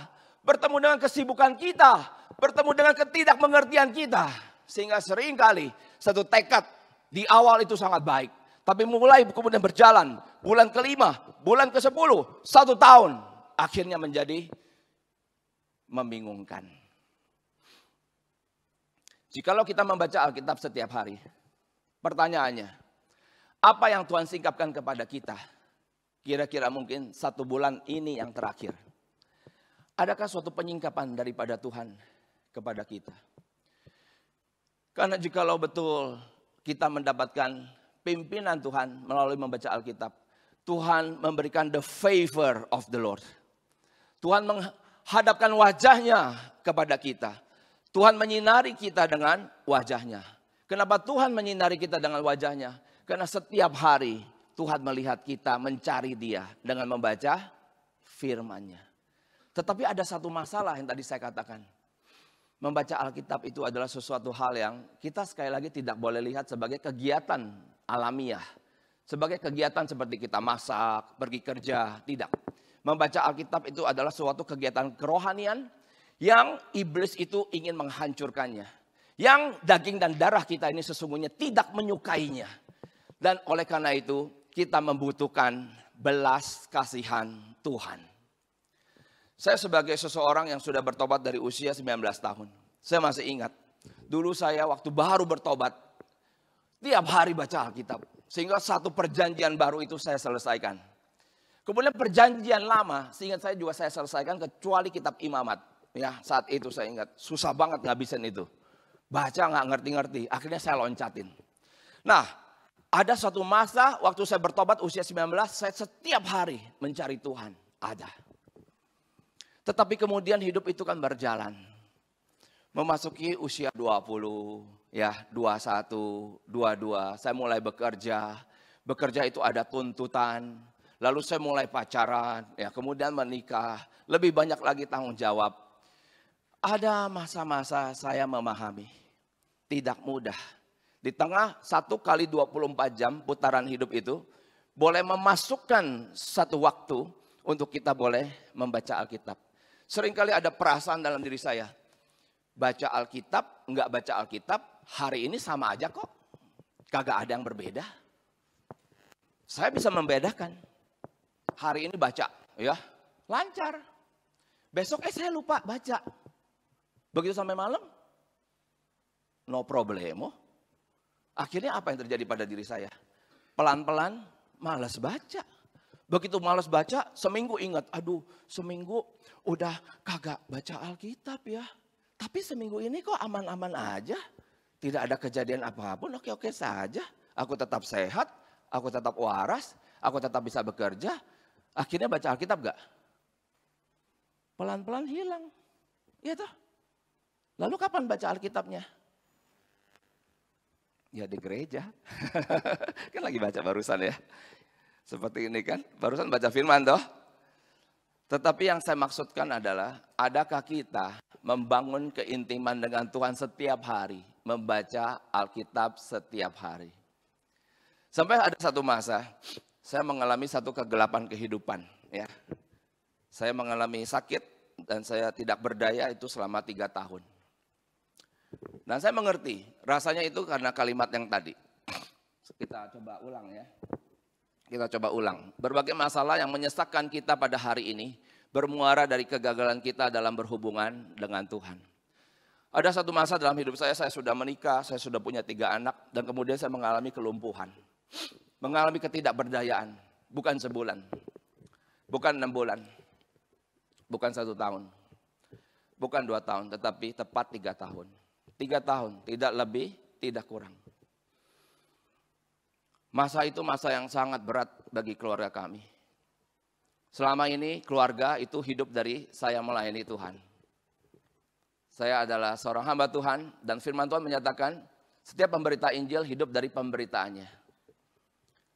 Bertemu dengan kesibukan kita. Bertemu dengan ketidakmengertian kita. Sehingga seringkali satu tekad di awal itu sangat baik. Tapi mulai kemudian berjalan. Bulan kelima, bulan ke sepuluh, satu tahun. Akhirnya menjadi membingungkan. Jikalau kita membaca Alkitab setiap hari. Pertanyaannya, apa yang Tuhan singkapkan kepada kita? Kira-kira mungkin satu bulan ini yang terakhir. Adakah suatu penyingkapan daripada Tuhan kepada kita? Karena jikalau betul kita mendapatkan pimpinan Tuhan melalui membaca Alkitab. Tuhan memberikan the favor of the Lord. Tuhan menghadapkan wajahnya kepada kita. Tuhan menyinari kita dengan wajahnya. Kenapa Tuhan menyinari kita dengan wajahnya? Karena setiap hari Tuhan melihat kita mencari dia dengan membaca firmannya. Tetapi ada satu masalah yang tadi saya katakan membaca Alkitab itu adalah sesuatu hal yang kita sekali lagi tidak boleh lihat sebagai kegiatan alamiah. Sebagai kegiatan seperti kita masak, pergi kerja, tidak. Membaca Alkitab itu adalah suatu kegiatan kerohanian yang iblis itu ingin menghancurkannya. Yang daging dan darah kita ini sesungguhnya tidak menyukainya. Dan oleh karena itu kita membutuhkan belas kasihan Tuhan. Saya sebagai seseorang yang sudah bertobat dari usia 19 tahun. Saya masih ingat, dulu saya waktu baru bertobat, tiap hari baca Alkitab. Sehingga satu perjanjian baru itu saya selesaikan. Kemudian perjanjian lama, sehingga saya juga saya selesaikan kecuali kitab imamat. Ya saat itu saya ingat, susah banget ngabisin itu. Baca nggak ngerti-ngerti, akhirnya saya loncatin. Nah, ada suatu masa waktu saya bertobat usia 19, saya setiap hari mencari Tuhan. Ada. Tetapi kemudian hidup itu kan berjalan. Memasuki usia 20, ya 21, 22, saya mulai bekerja. Bekerja itu ada tuntutan. Lalu saya mulai pacaran, ya kemudian menikah. Lebih banyak lagi tanggung jawab. Ada masa-masa saya memahami. Tidak mudah. Di tengah satu kali 24 jam putaran hidup itu, boleh memasukkan satu waktu untuk kita boleh membaca Alkitab. Seringkali ada perasaan dalam diri saya. Baca Alkitab, enggak baca Alkitab, hari ini sama aja kok. Kagak ada yang berbeda. Saya bisa membedakan. Hari ini baca, ya lancar. Besok eh saya lupa baca. Begitu sampai malam, no problemo. Akhirnya apa yang terjadi pada diri saya? Pelan-pelan malas baca. Begitu malas baca, seminggu ingat, aduh seminggu udah kagak baca Alkitab ya. Tapi seminggu ini kok aman-aman aja. Tidak ada kejadian apapun, oke-oke saja. Aku tetap sehat, aku tetap waras, aku tetap bisa bekerja. Akhirnya baca Alkitab gak? Pelan-pelan hilang. Iya tuh. Lalu kapan baca Alkitabnya? Ya di gereja. [LAUGHS] kan lagi baca barusan ya. Seperti ini kan, barusan baca firman toh. Tetapi yang saya maksudkan adalah, adakah kita membangun keintiman dengan Tuhan setiap hari, membaca Alkitab setiap hari. Sampai ada satu masa, saya mengalami satu kegelapan kehidupan. Ya, saya mengalami sakit dan saya tidak berdaya itu selama tiga tahun. Dan nah, saya mengerti, rasanya itu karena kalimat yang tadi. Kita coba ulang ya. Kita coba ulang. Berbagai masalah yang menyesakkan kita pada hari ini bermuara dari kegagalan kita dalam berhubungan dengan Tuhan. Ada satu masa dalam hidup saya, saya sudah menikah, saya sudah punya tiga anak, dan kemudian saya mengalami kelumpuhan. Mengalami ketidakberdayaan, bukan sebulan, bukan enam bulan, bukan satu tahun, bukan dua tahun, tetapi tepat tiga tahun. Tiga tahun, tidak lebih, tidak kurang. Masa itu masa yang sangat berat bagi keluarga kami. Selama ini keluarga itu hidup dari saya melayani Tuhan. Saya adalah seorang hamba Tuhan dan firman Tuhan menyatakan setiap pemberita Injil hidup dari pemberitaannya.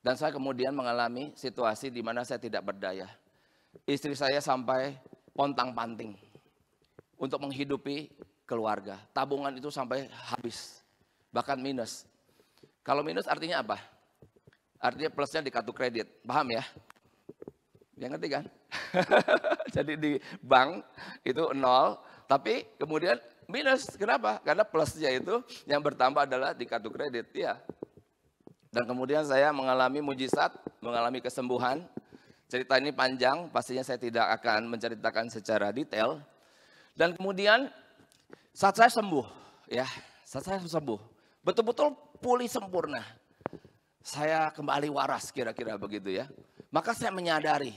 Dan saya kemudian mengalami situasi di mana saya tidak berdaya. Istri saya sampai pontang-panting untuk menghidupi keluarga. Tabungan itu sampai habis, bahkan minus. Kalau minus artinya apa? Artinya plusnya di kartu kredit. Paham ya? Yang ngerti kan? [LAUGHS] Jadi di bank itu nol, tapi kemudian minus. Kenapa? Karena plusnya itu yang bertambah adalah di kartu kredit. Ya. Dan kemudian saya mengalami mujizat, mengalami kesembuhan. Cerita ini panjang, pastinya saya tidak akan menceritakan secara detail. Dan kemudian saat saya sembuh, ya, saat saya sembuh, betul-betul pulih sempurna saya kembali waras kira-kira begitu ya. Maka saya menyadari,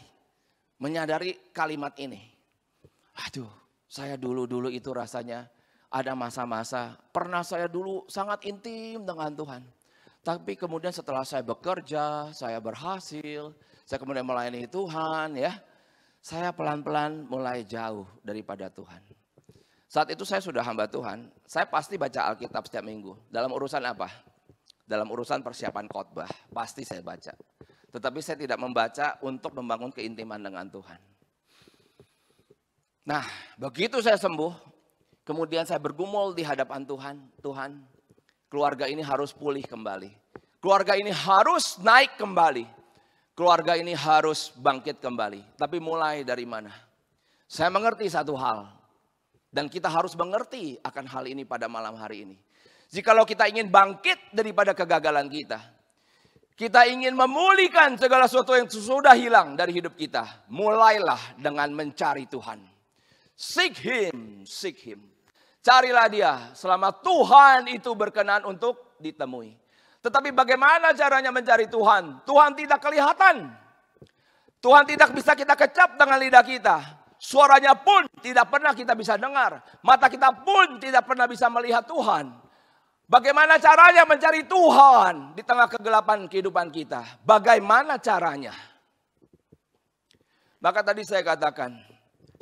menyadari kalimat ini. Aduh, saya dulu-dulu itu rasanya ada masa-masa pernah saya dulu sangat intim dengan Tuhan. Tapi kemudian setelah saya bekerja, saya berhasil, saya kemudian melayani Tuhan ya. Saya pelan-pelan mulai jauh daripada Tuhan. Saat itu saya sudah hamba Tuhan, saya pasti baca Alkitab setiap minggu. Dalam urusan apa? dalam urusan persiapan khotbah, pasti saya baca. Tetapi saya tidak membaca untuk membangun keintiman dengan Tuhan. Nah, begitu saya sembuh, kemudian saya bergumul di hadapan Tuhan, Tuhan, keluarga ini harus pulih kembali. Keluarga ini harus naik kembali. Keluarga ini harus bangkit kembali. Tapi mulai dari mana? Saya mengerti satu hal, dan kita harus mengerti akan hal ini pada malam hari ini. Jikalau kita ingin bangkit daripada kegagalan kita. Kita ingin memulihkan segala sesuatu yang sudah hilang dari hidup kita. Mulailah dengan mencari Tuhan. Seek Him, seek Him. Carilah dia selama Tuhan itu berkenan untuk ditemui. Tetapi bagaimana caranya mencari Tuhan? Tuhan tidak kelihatan. Tuhan tidak bisa kita kecap dengan lidah kita. Suaranya pun tidak pernah kita bisa dengar. Mata kita pun tidak pernah bisa melihat Tuhan. Bagaimana caranya mencari Tuhan di tengah kegelapan kehidupan kita? Bagaimana caranya? Maka tadi saya katakan,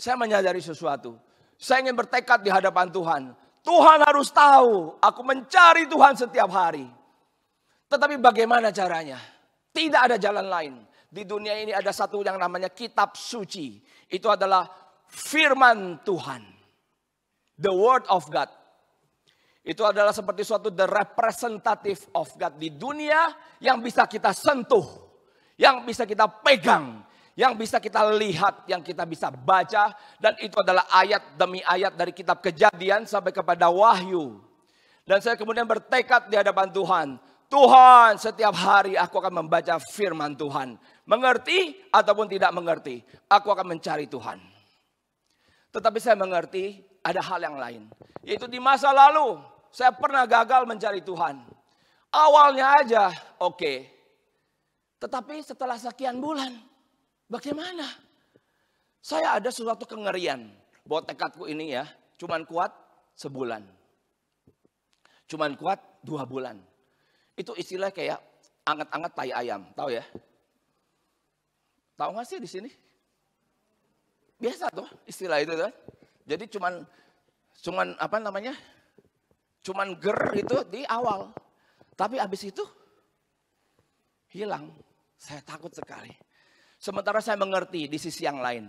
saya menyadari sesuatu. Saya ingin bertekad di hadapan Tuhan. Tuhan harus tahu, aku mencari Tuhan setiap hari. Tetapi bagaimana caranya? Tidak ada jalan lain. Di dunia ini ada satu yang namanya kitab suci. Itu adalah firman Tuhan. The word of God itu adalah seperti suatu the representative of God di dunia yang bisa kita sentuh, yang bisa kita pegang, yang bisa kita lihat, yang kita bisa baca dan itu adalah ayat demi ayat dari kitab Kejadian sampai kepada Wahyu. Dan saya kemudian bertekad di hadapan Tuhan, Tuhan, setiap hari aku akan membaca firman Tuhan. Mengerti ataupun tidak mengerti, aku akan mencari Tuhan. Tetapi saya mengerti ada hal yang lain, yaitu di masa lalu saya pernah gagal mencari Tuhan. Awalnya aja oke. Okay. Tetapi setelah sekian bulan, bagaimana? Saya ada sesuatu kengerian bahwa tekadku ini ya, cuman kuat sebulan. Cuman kuat dua bulan. Itu istilah kayak angkat-angkat tai ayam, tahu ya? Tahu nggak sih di sini? Biasa tuh istilah itu tuh. Jadi cuman cuman apa namanya? Cuman ger itu di awal. Tapi abis itu hilang. Saya takut sekali. Sementara saya mengerti di sisi yang lain.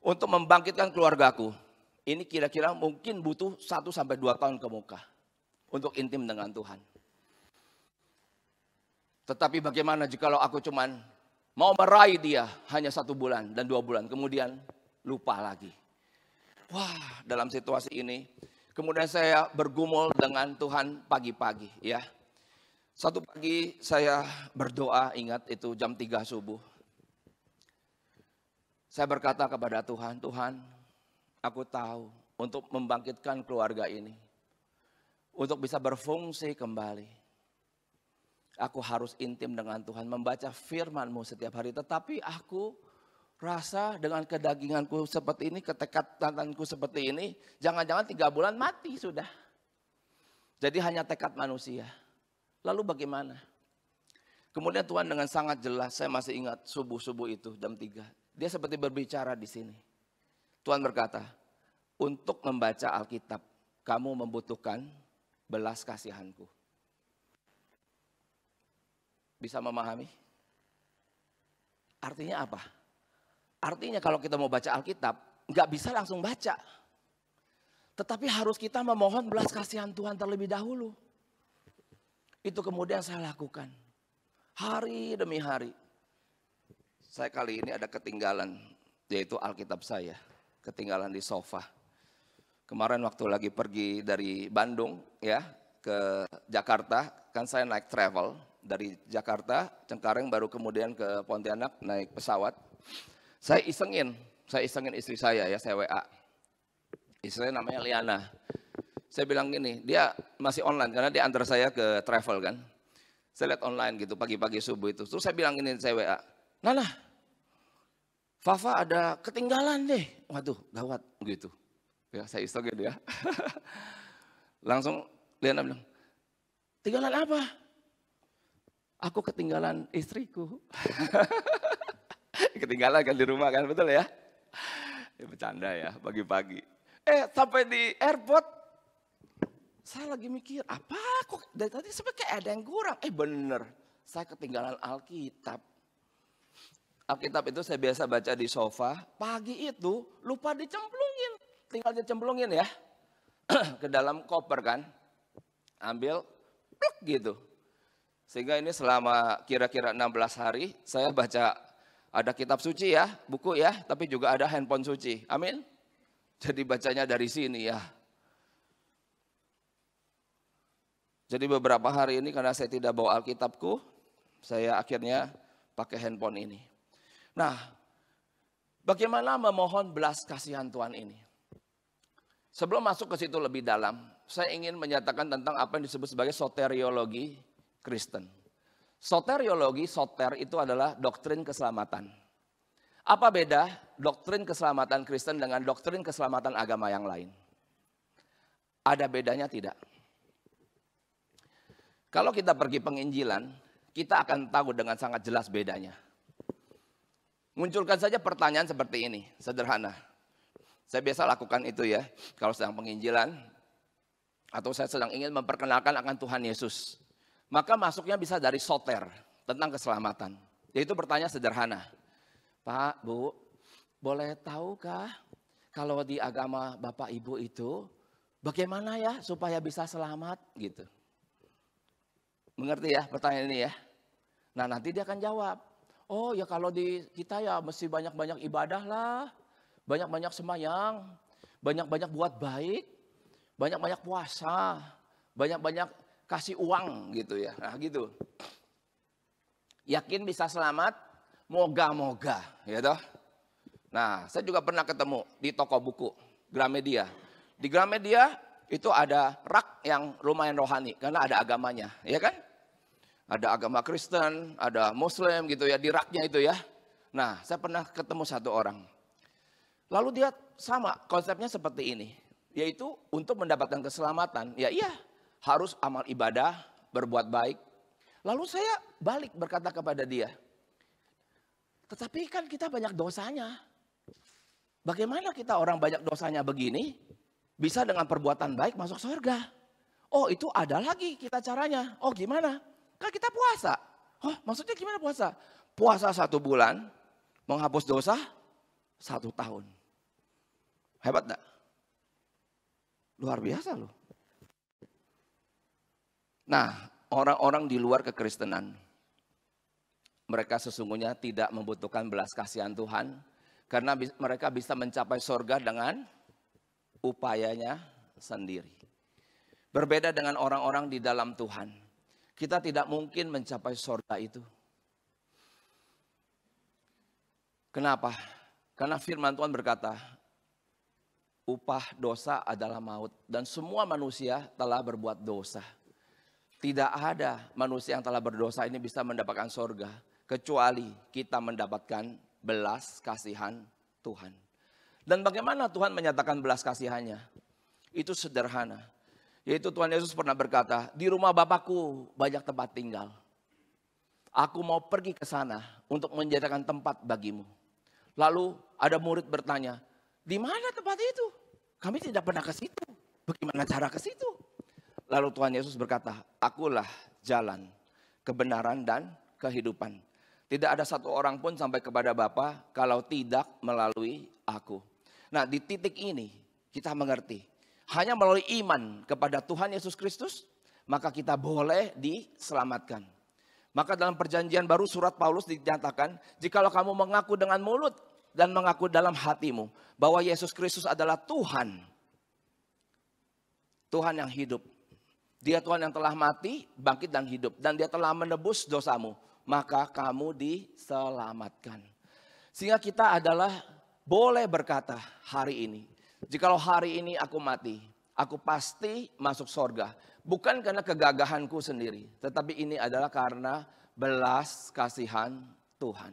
Untuk membangkitkan keluargaku. Ini kira-kira mungkin butuh 1 sampai 2 tahun ke muka. Untuk intim dengan Tuhan. Tetapi bagaimana jikalau aku cuman mau meraih dia hanya satu bulan dan dua bulan. Kemudian lupa lagi. Wah dalam situasi ini Kemudian saya bergumul dengan Tuhan pagi-pagi ya. Satu pagi saya berdoa, ingat itu jam 3 subuh. Saya berkata kepada Tuhan, Tuhan aku tahu untuk membangkitkan keluarga ini. Untuk bisa berfungsi kembali aku harus intim dengan Tuhan, membaca FirmanMu setiap hari. Tetapi aku rasa dengan kedaginganku seperti ini, ketekatanku seperti ini, jangan-jangan tiga bulan mati sudah. Jadi hanya tekad manusia. Lalu bagaimana? Kemudian Tuhan dengan sangat jelas, saya masih ingat subuh-subuh itu jam 3. Dia seperti berbicara di sini. Tuhan berkata, untuk membaca Alkitab, kamu membutuhkan belas kasihanku. Bisa memahami? Artinya apa? Artinya kalau kita mau baca Alkitab, nggak bisa langsung baca. Tetapi harus kita memohon belas kasihan Tuhan terlebih dahulu. Itu kemudian saya lakukan. Hari demi hari. Saya kali ini ada ketinggalan, yaitu Alkitab saya. Ketinggalan di sofa. Kemarin waktu lagi pergi dari Bandung ya ke Jakarta, kan saya naik travel dari Jakarta, Cengkareng baru kemudian ke Pontianak naik pesawat. Saya isengin, saya isengin istri saya ya, saya WA. Istri namanya Liana. Saya bilang gini, dia masih online karena dia antar saya ke travel kan. Saya lihat online gitu pagi-pagi subuh itu. Terus saya bilang gini, saya WA. Nana, Fafa ada ketinggalan deh. Waduh, gawat gitu. Ya, saya isengin ya. [LAUGHS] Langsung Liana bilang, ketinggalan apa? Aku ketinggalan istriku. [LAUGHS] [LAUGHS] Ketinggalan kan di rumah kan, betul ya? ya bercanda ya, pagi-pagi. Eh, sampai di airport, saya lagi mikir, apa kok dari tadi kayak ada yang kurang. Eh bener, saya ketinggalan Alkitab. Alkitab itu saya biasa baca di sofa, pagi itu lupa dicemplungin. Tinggal dicemplungin ya, [CLEARS THROAT] ke dalam koper kan. Ambil, pluk gitu. Sehingga ini selama kira-kira 16 hari, saya baca ada kitab suci ya, buku ya, tapi juga ada handphone suci. Amin. Jadi bacanya dari sini ya. Jadi beberapa hari ini karena saya tidak bawa Alkitabku, saya akhirnya pakai handphone ini. Nah, bagaimana memohon belas kasihan Tuhan ini? Sebelum masuk ke situ lebih dalam, saya ingin menyatakan tentang apa yang disebut sebagai soteriologi Kristen. Soteriologi, soter itu adalah doktrin keselamatan. Apa beda doktrin keselamatan Kristen dengan doktrin keselamatan agama yang lain? Ada bedanya tidak? Kalau kita pergi penginjilan, kita akan tahu dengan sangat jelas bedanya. Munculkan saja pertanyaan seperti ini, sederhana. Saya biasa lakukan itu ya, kalau sedang penginjilan, atau saya sedang ingin memperkenalkan akan Tuhan Yesus. Maka masuknya bisa dari soter tentang keselamatan. Yaitu bertanya sederhana. Pak, Bu, boleh tahukah kalau di agama Bapak Ibu itu bagaimana ya supaya bisa selamat gitu. Mengerti ya pertanyaan ini ya? Nah nanti dia akan jawab. Oh ya kalau di kita ya mesti banyak-banyak ibadah lah. Banyak-banyak semayang. Banyak-banyak buat baik. Banyak-banyak puasa. Banyak-banyak kasih uang gitu ya. Nah gitu. Yakin bisa selamat, moga-moga ya toh. Nah saya juga pernah ketemu di toko buku Gramedia. Di Gramedia itu ada rak yang lumayan rohani karena ada agamanya ya kan. Ada agama Kristen, ada Muslim gitu ya di raknya itu ya. Nah saya pernah ketemu satu orang. Lalu dia sama konsepnya seperti ini. Yaitu untuk mendapatkan keselamatan. Ya iya harus amal ibadah, berbuat baik. Lalu saya balik berkata kepada dia, tetapi kan kita banyak dosanya. Bagaimana kita orang banyak dosanya begini bisa dengan perbuatan baik masuk surga? Oh itu ada lagi kita caranya. Oh gimana? Kan kita puasa. Oh maksudnya gimana puasa? Puasa satu bulan menghapus dosa satu tahun. Hebat gak? Luar biasa loh. Nah, orang-orang di luar kekristenan, mereka sesungguhnya tidak membutuhkan belas kasihan Tuhan karena mereka bisa mencapai sorga dengan upayanya sendiri. Berbeda dengan orang-orang di dalam Tuhan, kita tidak mungkin mencapai sorga itu. Kenapa? Karena firman Tuhan berkata, upah dosa adalah maut dan semua manusia telah berbuat dosa. Tidak ada manusia yang telah berdosa ini bisa mendapatkan sorga. Kecuali kita mendapatkan belas kasihan Tuhan. Dan bagaimana Tuhan menyatakan belas kasihannya? Itu sederhana. Yaitu Tuhan Yesus pernah berkata, di rumah Bapakku banyak tempat tinggal. Aku mau pergi ke sana untuk menjadikan tempat bagimu. Lalu ada murid bertanya, di mana tempat itu? Kami tidak pernah ke situ. Bagaimana cara ke situ? Lalu Tuhan Yesus berkata, akulah jalan, kebenaran dan kehidupan. Tidak ada satu orang pun sampai kepada Bapa kalau tidak melalui aku. Nah di titik ini kita mengerti. Hanya melalui iman kepada Tuhan Yesus Kristus, maka kita boleh diselamatkan. Maka dalam perjanjian baru surat Paulus dinyatakan, jikalau kamu mengaku dengan mulut dan mengaku dalam hatimu bahwa Yesus Kristus adalah Tuhan. Tuhan yang hidup dia Tuhan yang telah mati, bangkit dan hidup. Dan dia telah menebus dosamu. Maka kamu diselamatkan. Sehingga kita adalah boleh berkata hari ini. Jikalau hari ini aku mati, aku pasti masuk sorga. Bukan karena kegagahanku sendiri. Tetapi ini adalah karena belas kasihan Tuhan.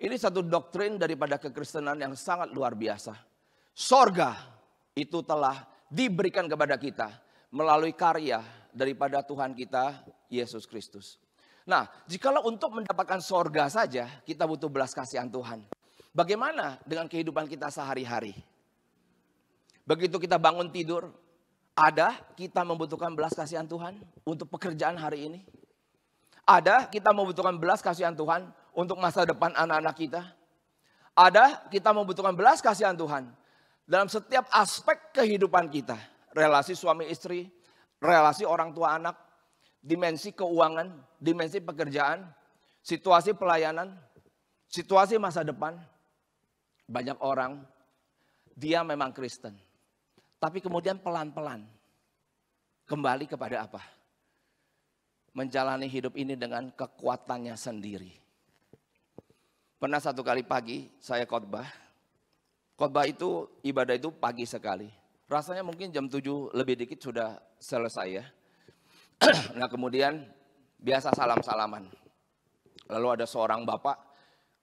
Ini satu doktrin daripada kekristenan yang sangat luar biasa. Sorga itu telah diberikan kepada kita melalui karya daripada Tuhan kita Yesus Kristus. Nah, jikalau untuk mendapatkan sorga saja kita butuh belas kasihan Tuhan. Bagaimana dengan kehidupan kita sehari-hari? Begitu kita bangun tidur, ada kita membutuhkan belas kasihan Tuhan untuk pekerjaan hari ini. Ada kita membutuhkan belas kasihan Tuhan untuk masa depan anak-anak kita. Ada kita membutuhkan belas kasihan Tuhan dalam setiap aspek kehidupan kita relasi suami istri, relasi orang tua anak, dimensi keuangan, dimensi pekerjaan, situasi pelayanan, situasi masa depan. Banyak orang, dia memang Kristen. Tapi kemudian pelan-pelan kembali kepada apa? Menjalani hidup ini dengan kekuatannya sendiri. Pernah satu kali pagi saya khotbah. Khotbah itu ibadah itu pagi sekali. Rasanya mungkin jam 7 lebih dikit sudah selesai ya. [CLEARS THROAT] nah kemudian biasa salam-salaman. Lalu ada seorang bapak,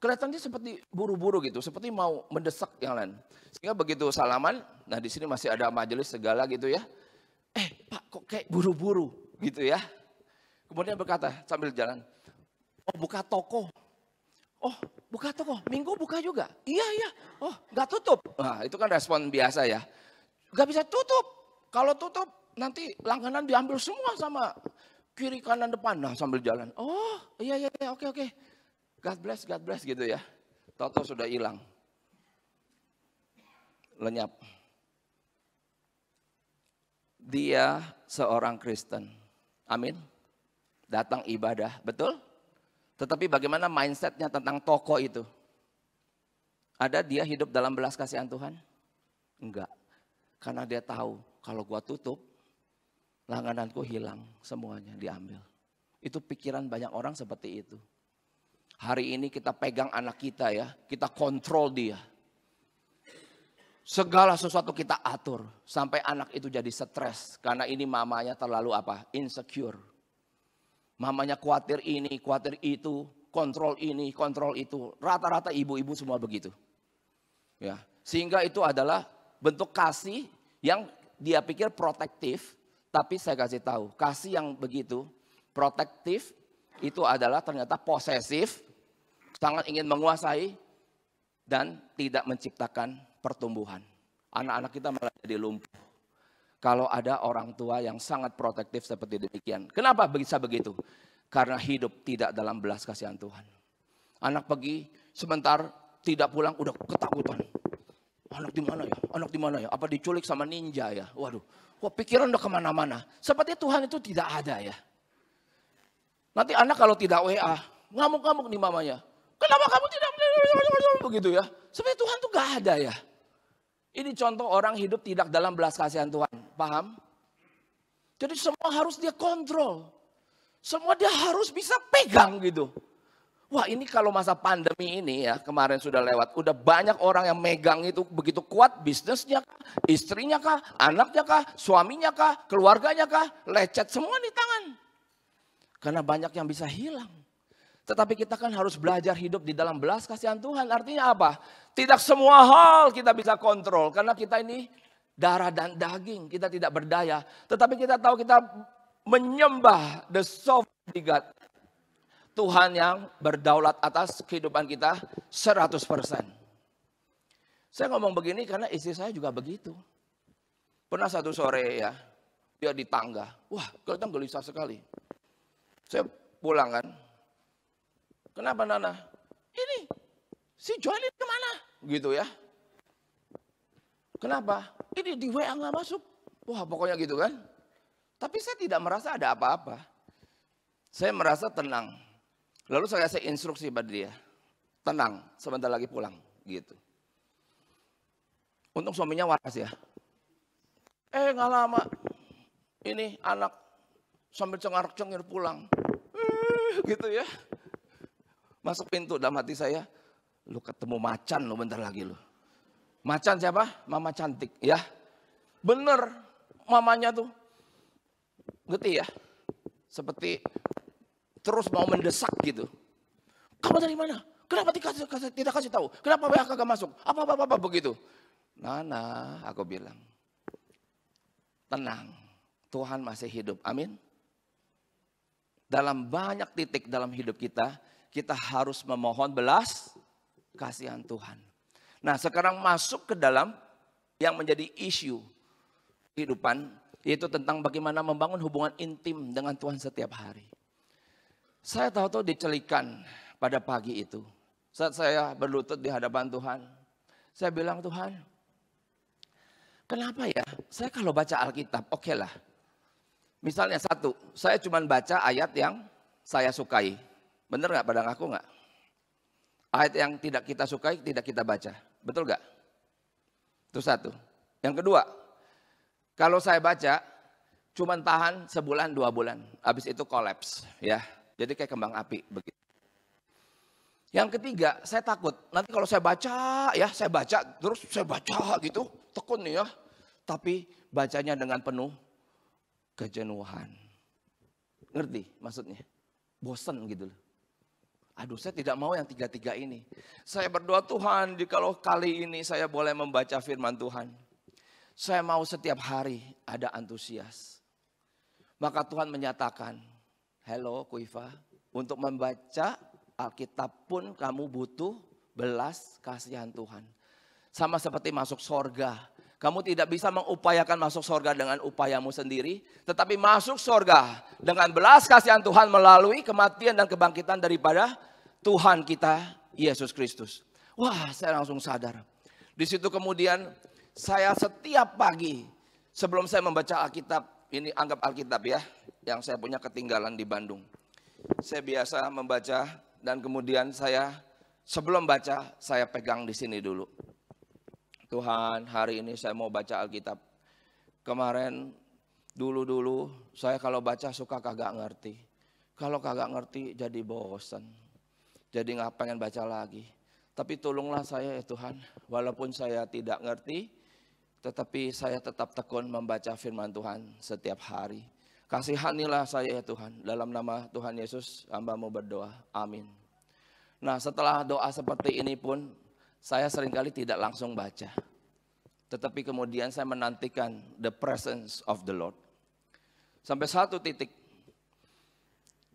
kelihatannya seperti buru-buru gitu, seperti mau mendesak yang lain. Sehingga begitu salaman, nah di sini masih ada majelis segala gitu ya. Eh pak kok kayak buru-buru gitu ya. Kemudian berkata sambil jalan, oh buka toko. Oh buka toko, minggu buka juga. Iya iya, oh nggak tutup. Nah itu kan respon biasa ya. Gak bisa tutup. Kalau tutup nanti langganan diambil semua sama kiri kanan depan. Nah sambil jalan. Oh iya iya iya oke oke. God bless, God bless gitu ya. Toto sudah hilang. Lenyap. Dia seorang Kristen. Amin. Datang ibadah, betul? Tetapi bagaimana mindsetnya tentang toko itu? Ada dia hidup dalam belas kasihan Tuhan? Enggak. Karena dia tahu kalau gua tutup, langgananku hilang semuanya diambil. Itu pikiran banyak orang seperti itu. Hari ini kita pegang anak kita ya, kita kontrol dia. Segala sesuatu kita atur sampai anak itu jadi stres karena ini mamanya terlalu apa? insecure. Mamanya khawatir ini, khawatir itu, kontrol ini, kontrol itu. Rata-rata ibu-ibu semua begitu. Ya, sehingga itu adalah bentuk kasih yang dia pikir protektif, tapi saya kasih tahu, kasih yang begitu protektif itu adalah ternyata posesif, sangat ingin menguasai dan tidak menciptakan pertumbuhan. Anak-anak kita malah jadi lumpuh. Kalau ada orang tua yang sangat protektif seperti demikian. Kenapa bisa begitu? Karena hidup tidak dalam belas kasihan Tuhan. Anak pergi sebentar tidak pulang udah ketakutan Anak di mana ya? Anak di mana ya? Apa diculik sama ninja ya? Waduh, wah pikiran udah kemana-mana. Seperti Tuhan itu tidak ada ya. Nanti anak kalau tidak WA, ngamuk-ngamuk nih mamanya. Kenapa kamu tidak [LAUGHS] begitu ya? Seperti Tuhan tuh gak ada ya. Ini contoh orang hidup tidak dalam belas kasihan Tuhan. Paham? Jadi semua harus dia kontrol. Semua dia harus bisa pegang gitu. Wah ini kalau masa pandemi ini ya kemarin sudah lewat. Udah banyak orang yang megang itu begitu kuat bisnisnya kah, istrinya kah, anaknya kah, suaminya kah, keluarganya kah. Lecet semua di tangan. Karena banyak yang bisa hilang. Tetapi kita kan harus belajar hidup di dalam belas kasihan Tuhan. Artinya apa? Tidak semua hal kita bisa kontrol. Karena kita ini darah dan daging. Kita tidak berdaya. Tetapi kita tahu kita menyembah the soft God Tuhan yang berdaulat atas kehidupan kita 100%. Saya ngomong begini karena istri saya juga begitu. Pernah satu sore ya, dia di tangga. Wah, kelihatan gelisah sekali. Saya pulang kan. Kenapa Nana? Ini, si Joelin kemana? Gitu ya. Kenapa? Ini di WA nggak masuk. Wah pokoknya gitu kan. Tapi saya tidak merasa ada apa-apa. Saya merasa tenang. Lalu saya kasih instruksi pada dia, tenang, sebentar lagi pulang, gitu. Untung suaminya waras ya. Eh nggak lama, ini anak sambil cengar-cengir pulang, eh, gitu ya. Masuk pintu dalam hati saya, lu ketemu macan lu bentar lagi lu. Macan siapa? Mama cantik ya. Bener mamanya tuh ngerti ya. Seperti terus mau mendesak gitu. Kamu dari mana? Kenapa tidak kasih, tidak kasih tahu? Kenapa WA kagak masuk? Apa, apa, apa, apa begitu? Nana, aku bilang. Tenang, Tuhan masih hidup. Amin. Dalam banyak titik dalam hidup kita, kita harus memohon belas kasihan Tuhan. Nah, sekarang masuk ke dalam yang menjadi isu kehidupan, yaitu tentang bagaimana membangun hubungan intim dengan Tuhan setiap hari. Saya tahu-tahu dicelikan pada pagi itu. Saat saya berlutut di hadapan Tuhan, saya bilang Tuhan, kenapa ya? Saya kalau baca Alkitab, oke okay lah. Misalnya satu, saya cuma baca ayat yang saya sukai. benar nggak pada ngaku nggak? Ayat yang tidak kita sukai, tidak kita baca. Betul nggak? Itu satu. Yang kedua, kalau saya baca, cuman tahan sebulan dua bulan. Habis itu kolaps ya. Jadi kayak kembang api begitu. Yang ketiga, saya takut nanti kalau saya baca ya, saya baca terus saya baca gitu, tekun nih ya. Tapi bacanya dengan penuh kejenuhan. Ngerti maksudnya? Bosen gitu loh. Aduh saya tidak mau yang tiga-tiga ini. Saya berdoa Tuhan, kalau kali ini saya boleh membaca firman Tuhan. Saya mau setiap hari ada antusias. Maka Tuhan menyatakan, hello Kuifa, untuk membaca Alkitab pun kamu butuh belas kasihan Tuhan. Sama seperti masuk sorga. Kamu tidak bisa mengupayakan masuk sorga dengan upayamu sendiri. Tetapi masuk sorga dengan belas kasihan Tuhan melalui kematian dan kebangkitan daripada Tuhan kita, Yesus Kristus. Wah, saya langsung sadar. Di situ kemudian saya setiap pagi sebelum saya membaca Alkitab, ini anggap Alkitab ya, yang saya punya ketinggalan di Bandung. Saya biasa membaca dan kemudian saya sebelum baca saya pegang di sini dulu. Tuhan, hari ini saya mau baca Alkitab. Kemarin dulu-dulu saya kalau baca suka kagak ngerti. Kalau kagak ngerti jadi bosan. Jadi nggak pengen baca lagi. Tapi tolonglah saya ya Tuhan, walaupun saya tidak ngerti, tetapi saya tetap tekun membaca firman Tuhan setiap hari. Kasihanilah saya ya Tuhan. Dalam nama Tuhan Yesus hamba mau berdoa. Amin. Nah setelah doa seperti ini pun saya seringkali tidak langsung baca. Tetapi kemudian saya menantikan the presence of the Lord. Sampai satu titik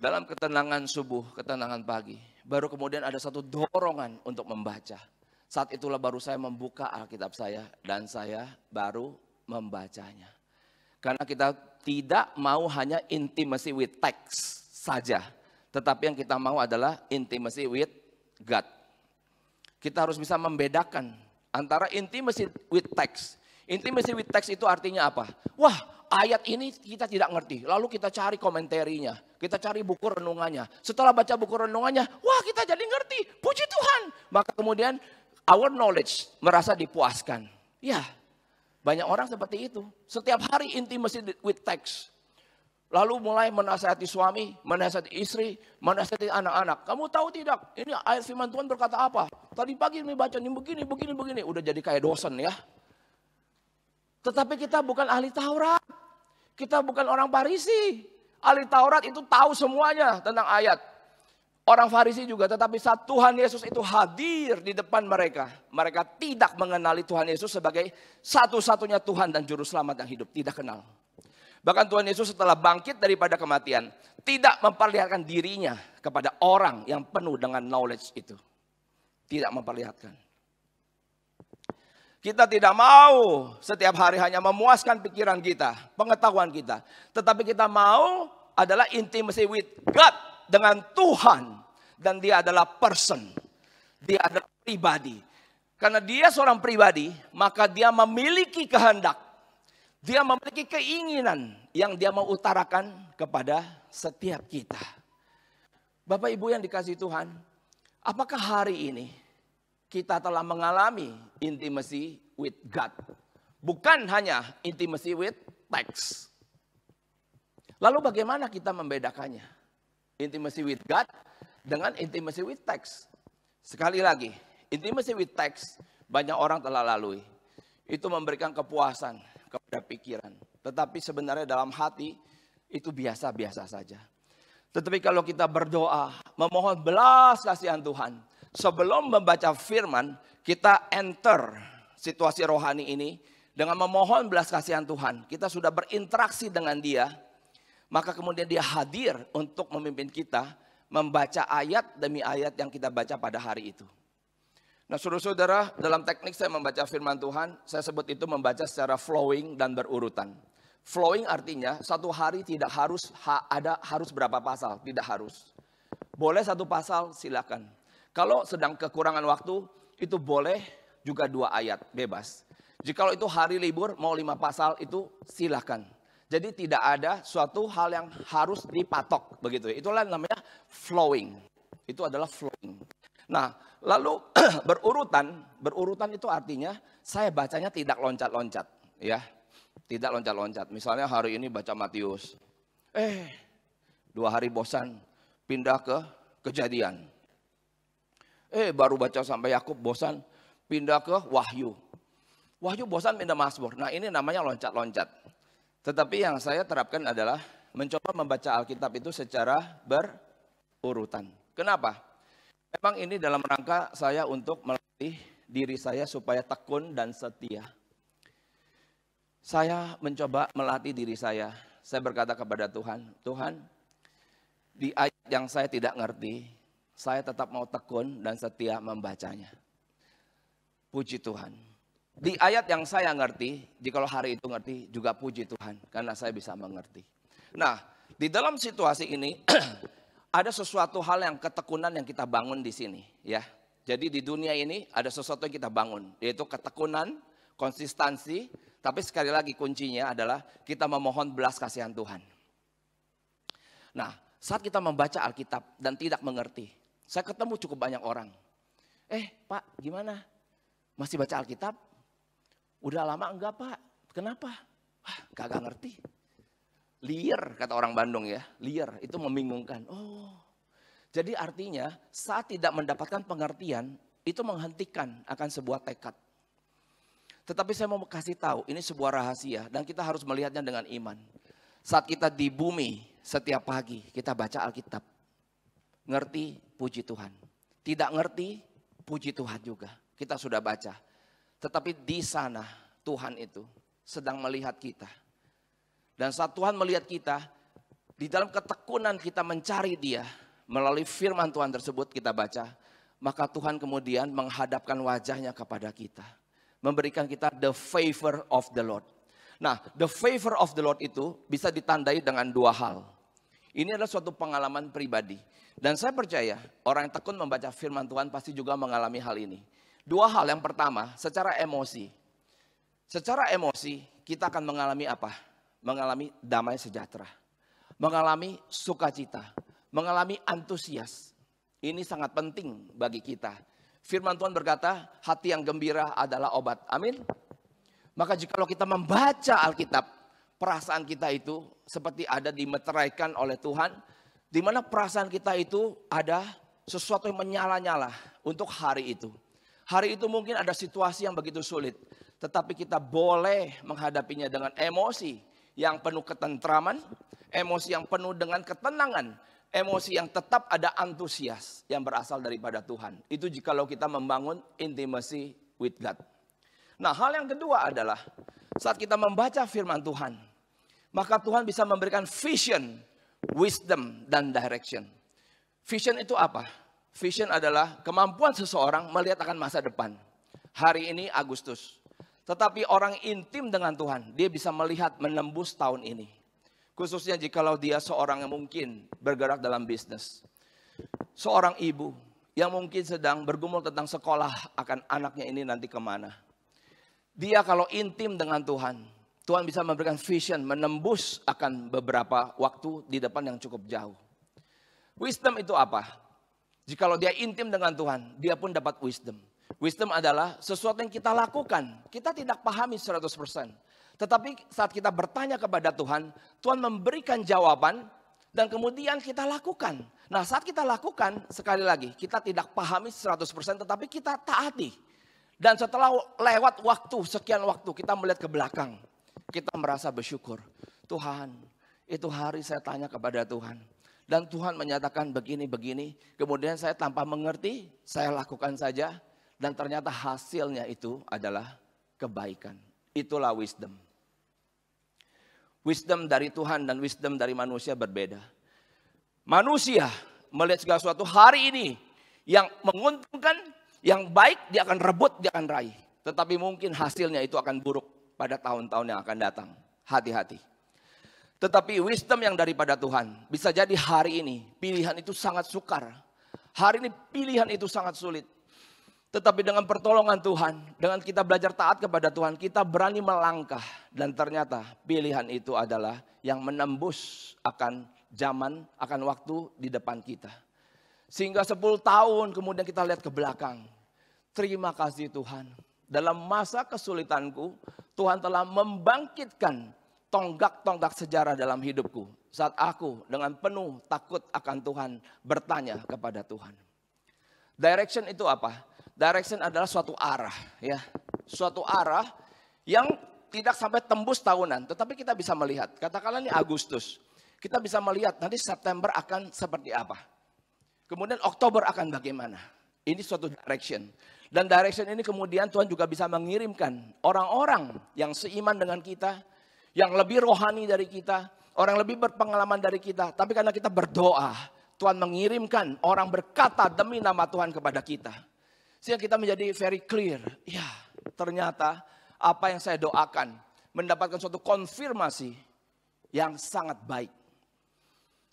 dalam ketenangan subuh, ketenangan pagi. Baru kemudian ada satu dorongan untuk membaca. Saat itulah baru saya membuka Alkitab saya dan saya baru membacanya. Karena kita tidak mau hanya intimacy with text saja. Tetapi yang kita mau adalah intimacy with God. Kita harus bisa membedakan antara intimacy with text. Intimacy with text itu artinya apa? Wah, ayat ini kita tidak ngerti. Lalu kita cari komentarinya, kita cari buku renungannya. Setelah baca buku renungannya, wah kita jadi ngerti. Puji Tuhan. Maka kemudian our knowledge merasa dipuaskan. Ya, banyak orang seperti itu. Setiap hari intimacy with text. Lalu mulai menasihati suami, menasihati istri, menasihati anak-anak. Kamu tahu tidak? Ini ayat firman Tuhan berkata apa? Tadi pagi ini baca ini begini, begini, begini. Udah jadi kayak dosen ya. Tetapi kita bukan ahli Taurat. Kita bukan orang Parisi. Ahli Taurat itu tahu semuanya tentang ayat. Orang Farisi juga, tetapi saat Tuhan Yesus itu hadir di depan mereka, mereka tidak mengenali Tuhan Yesus sebagai satu-satunya Tuhan dan Juru Selamat yang hidup, tidak kenal. Bahkan Tuhan Yesus setelah bangkit daripada kematian, tidak memperlihatkan dirinya kepada orang yang penuh dengan knowledge itu. Tidak memperlihatkan. Kita tidak mau setiap hari hanya memuaskan pikiran kita, pengetahuan kita. Tetapi kita mau adalah intimacy with God dengan Tuhan dan dia adalah person. Dia adalah pribadi. Karena dia seorang pribadi, maka dia memiliki kehendak. Dia memiliki keinginan yang dia mau utarakan kepada setiap kita. Bapak Ibu yang dikasih Tuhan, apakah hari ini kita telah mengalami intimacy with God? Bukan hanya intimacy with text. Lalu bagaimana kita membedakannya? Intimacy with God dengan intimacy with text. Sekali lagi, intimacy with text banyak orang telah lalui. Itu memberikan kepuasan kepada pikiran. Tetapi sebenarnya dalam hati itu biasa-biasa saja. Tetapi kalau kita berdoa, memohon belas kasihan Tuhan. Sebelum membaca firman, kita enter situasi rohani ini dengan memohon belas kasihan Tuhan. Kita sudah berinteraksi dengan dia maka kemudian dia hadir untuk memimpin kita membaca ayat demi ayat yang kita baca pada hari itu. Nah saudara-saudara dalam teknik saya membaca firman Tuhan, saya sebut itu membaca secara flowing dan berurutan. Flowing artinya satu hari tidak harus ha, ada harus berapa pasal, tidak harus. Boleh satu pasal silakan. Kalau sedang kekurangan waktu itu boleh juga dua ayat bebas. Jikalau itu hari libur mau lima pasal itu silakan. Jadi tidak ada suatu hal yang harus dipatok begitu. Ya. Itulah namanya flowing. Itu adalah flowing. Nah, lalu [CLEARS THROAT] berurutan, berurutan itu artinya saya bacanya tidak loncat-loncat, ya. Tidak loncat-loncat. Misalnya hari ini baca Matius. Eh, dua hari bosan, pindah ke kejadian. Eh, baru baca sampai Yakub bosan, pindah ke Wahyu. Wahyu bosan pindah Mazmur. Nah, ini namanya loncat-loncat tetapi yang saya terapkan adalah mencoba membaca Alkitab itu secara berurutan. Kenapa? Memang ini dalam rangka saya untuk melatih diri saya supaya tekun dan setia. Saya mencoba melatih diri saya. Saya berkata kepada Tuhan, Tuhan, di ayat yang saya tidak ngerti, saya tetap mau tekun dan setia membacanya. Puji Tuhan. Di ayat yang saya ngerti, di kalau hari itu ngerti, juga puji Tuhan karena saya bisa mengerti. Nah, di dalam situasi ini [CLEARS THROAT] ada sesuatu hal yang ketekunan yang kita bangun di sini, ya. Jadi di dunia ini ada sesuatu yang kita bangun, yaitu ketekunan, konsistensi, tapi sekali lagi kuncinya adalah kita memohon belas kasihan Tuhan. Nah, saat kita membaca Alkitab dan tidak mengerti, saya ketemu cukup banyak orang. Eh, Pak, gimana? Masih baca Alkitab? Udah lama enggak pak, kenapa? Wah, kagak ngerti. Liar kata orang Bandung ya, liar itu membingungkan. Oh, jadi artinya saat tidak mendapatkan pengertian itu menghentikan akan sebuah tekad. Tetapi saya mau kasih tahu ini sebuah rahasia dan kita harus melihatnya dengan iman. Saat kita di bumi setiap pagi kita baca Alkitab. Ngerti puji Tuhan. Tidak ngerti puji Tuhan juga. Kita sudah baca. Tetapi di sana Tuhan itu sedang melihat kita. Dan saat Tuhan melihat kita, di dalam ketekunan kita mencari dia, melalui firman Tuhan tersebut kita baca, maka Tuhan kemudian menghadapkan wajahnya kepada kita. Memberikan kita the favor of the Lord. Nah, the favor of the Lord itu bisa ditandai dengan dua hal. Ini adalah suatu pengalaman pribadi. Dan saya percaya orang yang tekun membaca firman Tuhan pasti juga mengalami hal ini. Dua hal yang pertama, secara emosi. Secara emosi kita akan mengalami apa? Mengalami damai sejahtera. Mengalami sukacita. Mengalami antusias. Ini sangat penting bagi kita. Firman Tuhan berkata, hati yang gembira adalah obat. Amin. Maka jikalau kita membaca Alkitab, perasaan kita itu seperti ada dimeteraikan oleh Tuhan. Di mana perasaan kita itu ada sesuatu yang menyala-nyala untuk hari itu. Hari itu mungkin ada situasi yang begitu sulit, tetapi kita boleh menghadapinya dengan emosi yang penuh ketentraman, emosi yang penuh dengan ketenangan, emosi yang tetap ada antusias yang berasal daripada Tuhan. Itu jikalau kita membangun intimacy with God. Nah, hal yang kedua adalah saat kita membaca firman Tuhan, maka Tuhan bisa memberikan vision, wisdom, dan direction. Vision itu apa? Vision adalah kemampuan seseorang melihat akan masa depan. Hari ini Agustus. Tetapi orang intim dengan Tuhan, dia bisa melihat menembus tahun ini. Khususnya jikalau dia seorang yang mungkin bergerak dalam bisnis. Seorang ibu yang mungkin sedang bergumul tentang sekolah akan anaknya ini nanti kemana. Dia kalau intim dengan Tuhan, Tuhan bisa memberikan vision menembus akan beberapa waktu di depan yang cukup jauh. Wisdom itu apa? Jikalau dia intim dengan Tuhan, dia pun dapat wisdom. Wisdom adalah sesuatu yang kita lakukan. Kita tidak pahami 100%. Tetapi saat kita bertanya kepada Tuhan, Tuhan memberikan jawaban dan kemudian kita lakukan. Nah saat kita lakukan, sekali lagi, kita tidak pahami 100% tetapi kita taati. Dan setelah lewat waktu, sekian waktu, kita melihat ke belakang. Kita merasa bersyukur. Tuhan, itu hari saya tanya kepada Tuhan dan Tuhan menyatakan begini-begini. Kemudian saya tanpa mengerti, saya lakukan saja. Dan ternyata hasilnya itu adalah kebaikan. Itulah wisdom. Wisdom dari Tuhan dan wisdom dari manusia berbeda. Manusia melihat segala sesuatu hari ini yang menguntungkan, yang baik dia akan rebut, dia akan raih. Tetapi mungkin hasilnya itu akan buruk pada tahun-tahun yang akan datang. Hati-hati. Tetapi wisdom yang daripada Tuhan. Bisa jadi hari ini pilihan itu sangat sukar. Hari ini pilihan itu sangat sulit. Tetapi dengan pertolongan Tuhan, dengan kita belajar taat kepada Tuhan, kita berani melangkah. Dan ternyata pilihan itu adalah yang menembus akan zaman, akan waktu di depan kita. Sehingga 10 tahun kemudian kita lihat ke belakang. Terima kasih Tuhan. Dalam masa kesulitanku, Tuhan telah membangkitkan tonggak-tonggak sejarah dalam hidupku. Saat aku dengan penuh takut akan Tuhan bertanya kepada Tuhan. Direction itu apa? Direction adalah suatu arah ya. Suatu arah yang tidak sampai tembus tahunan. Tetapi kita bisa melihat. Katakanlah ini Agustus. Kita bisa melihat nanti September akan seperti apa. Kemudian Oktober akan bagaimana. Ini suatu direction. Dan direction ini kemudian Tuhan juga bisa mengirimkan orang-orang yang seiman dengan kita yang lebih rohani dari kita, orang lebih berpengalaman dari kita. Tapi karena kita berdoa, Tuhan mengirimkan orang berkata demi nama Tuhan kepada kita. Sehingga kita menjadi very clear. Ya, ternyata apa yang saya doakan mendapatkan suatu konfirmasi yang sangat baik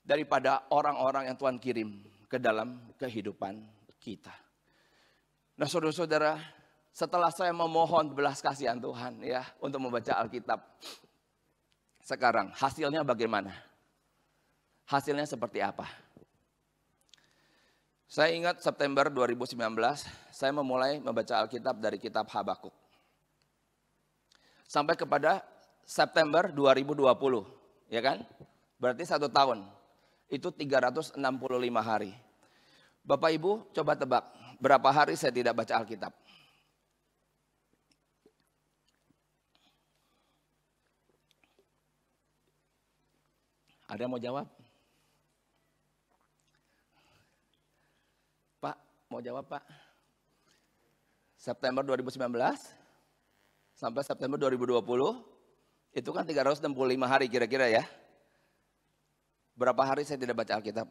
daripada orang-orang yang Tuhan kirim ke dalam kehidupan kita. Nah, saudara-saudara, setelah saya memohon belas kasihan Tuhan ya untuk membaca Alkitab, sekarang hasilnya bagaimana? Hasilnya seperti apa? Saya ingat September 2019, saya memulai membaca Alkitab dari kitab Habakuk. Sampai kepada September 2020, ya kan? Berarti satu tahun, itu 365 hari. Bapak Ibu coba tebak, berapa hari saya tidak baca Alkitab? Ada yang mau jawab? Pak, mau jawab Pak? September 2019 sampai September 2020 itu kan 365 hari kira-kira ya. Berapa hari saya tidak baca Alkitab?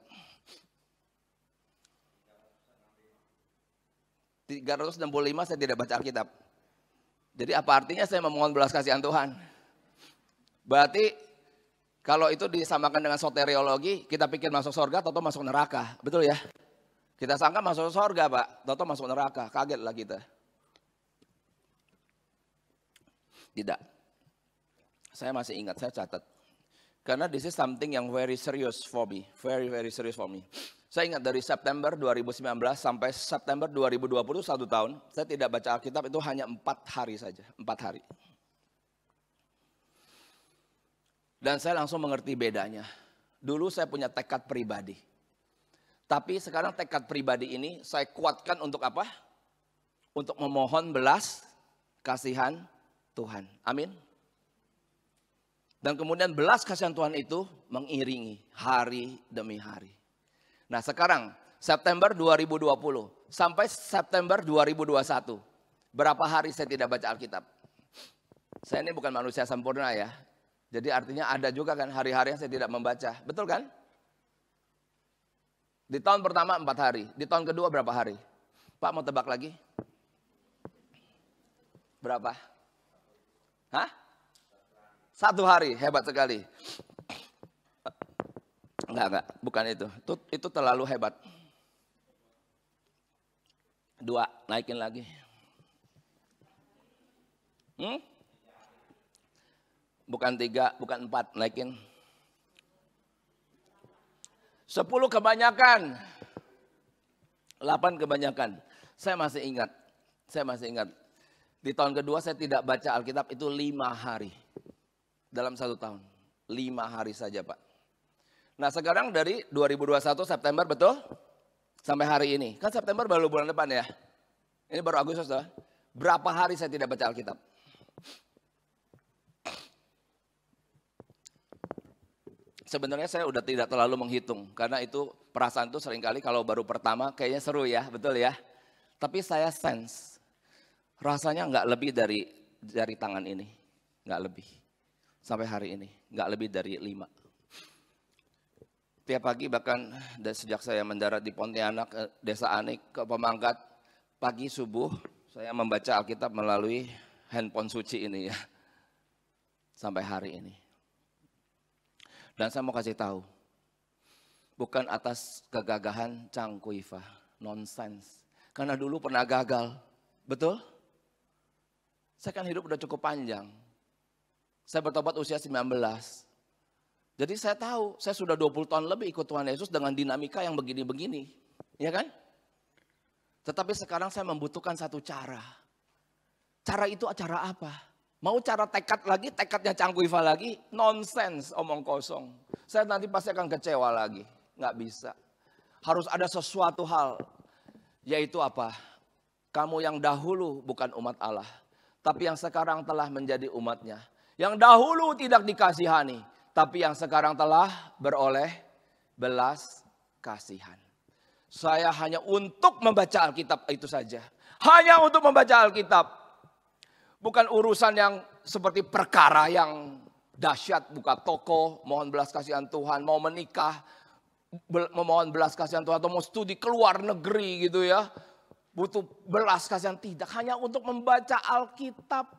365 saya tidak baca Alkitab. Jadi apa artinya saya memohon belas kasihan Tuhan? Berarti kalau itu disamakan dengan soteriologi, kita pikir masuk surga atau masuk neraka. Betul ya? Kita sangka masuk surga, Pak. atau masuk neraka. Kagetlah kita. Tidak. Saya masih ingat, saya catat. Karena this is something yang very serious for me. Very, very serious for me. Saya ingat dari September 2019 sampai September 2020, satu tahun. Saya tidak baca Alkitab, itu hanya empat hari saja. Empat hari. Dan saya langsung mengerti bedanya. Dulu saya punya tekad pribadi. Tapi sekarang tekad pribadi ini saya kuatkan untuk apa? Untuk memohon belas kasihan Tuhan. Amin. Dan kemudian belas kasihan Tuhan itu mengiringi hari demi hari. Nah sekarang September 2020 sampai September 2021. Berapa hari saya tidak baca Alkitab? Saya ini bukan manusia sempurna ya. Jadi artinya ada juga kan hari-hari yang saya tidak membaca. Betul kan? Di tahun pertama empat hari, di tahun kedua berapa hari? Pak mau tebak lagi? Berapa? Hah? Satu hari, hebat sekali. Enggak, enggak, bukan itu. Itu, itu terlalu hebat. Dua, naikin lagi. Hmm? bukan tiga, bukan empat, naikin. Sepuluh kebanyakan, delapan kebanyakan. Saya masih ingat, saya masih ingat. Di tahun kedua saya tidak baca Alkitab itu lima hari. Dalam satu tahun, lima hari saja Pak. Nah sekarang dari 2021 September betul? Sampai hari ini. Kan September baru bulan depan ya. Ini baru Agustus loh. Berapa hari saya tidak baca Alkitab? Sebenarnya saya udah tidak terlalu menghitung karena itu perasaan itu seringkali kalau baru pertama kayaknya seru ya, betul ya. Tapi saya sense rasanya nggak lebih dari dari tangan ini, nggak lebih sampai hari ini, nggak lebih dari lima. Tiap pagi bahkan dari sejak saya mendarat di Pontianak, eh, Desa Anik ke Pemangkat, pagi subuh saya membaca Alkitab melalui handphone suci ini ya. Sampai hari ini. Dan saya mau kasih tahu, bukan atas kegagahan Cangkuifa, nonsense. Karena dulu pernah gagal, betul? Saya kan hidup udah cukup panjang. Saya bertobat usia 19. Jadi saya tahu, saya sudah 20 tahun lebih ikut Tuhan Yesus dengan dinamika yang begini-begini. Ya kan? Tetapi sekarang saya membutuhkan satu cara. Cara itu acara apa? Mau cara tekad lagi, tekadnya cangkuiva lagi, nonsens omong kosong. Saya nanti pasti akan kecewa lagi. Nggak bisa. Harus ada sesuatu hal. Yaitu apa? Kamu yang dahulu bukan umat Allah. Tapi yang sekarang telah menjadi umatnya. Yang dahulu tidak dikasihani. Tapi yang sekarang telah beroleh belas kasihan. Saya hanya untuk membaca Alkitab itu saja. Hanya untuk membaca Alkitab Bukan urusan yang seperti perkara yang dahsyat, buka toko, mohon belas kasihan Tuhan, mau menikah, memohon belas kasihan Tuhan, atau mau studi keluar negeri gitu ya. Butuh belas kasihan, tidak. Hanya untuk membaca Alkitab.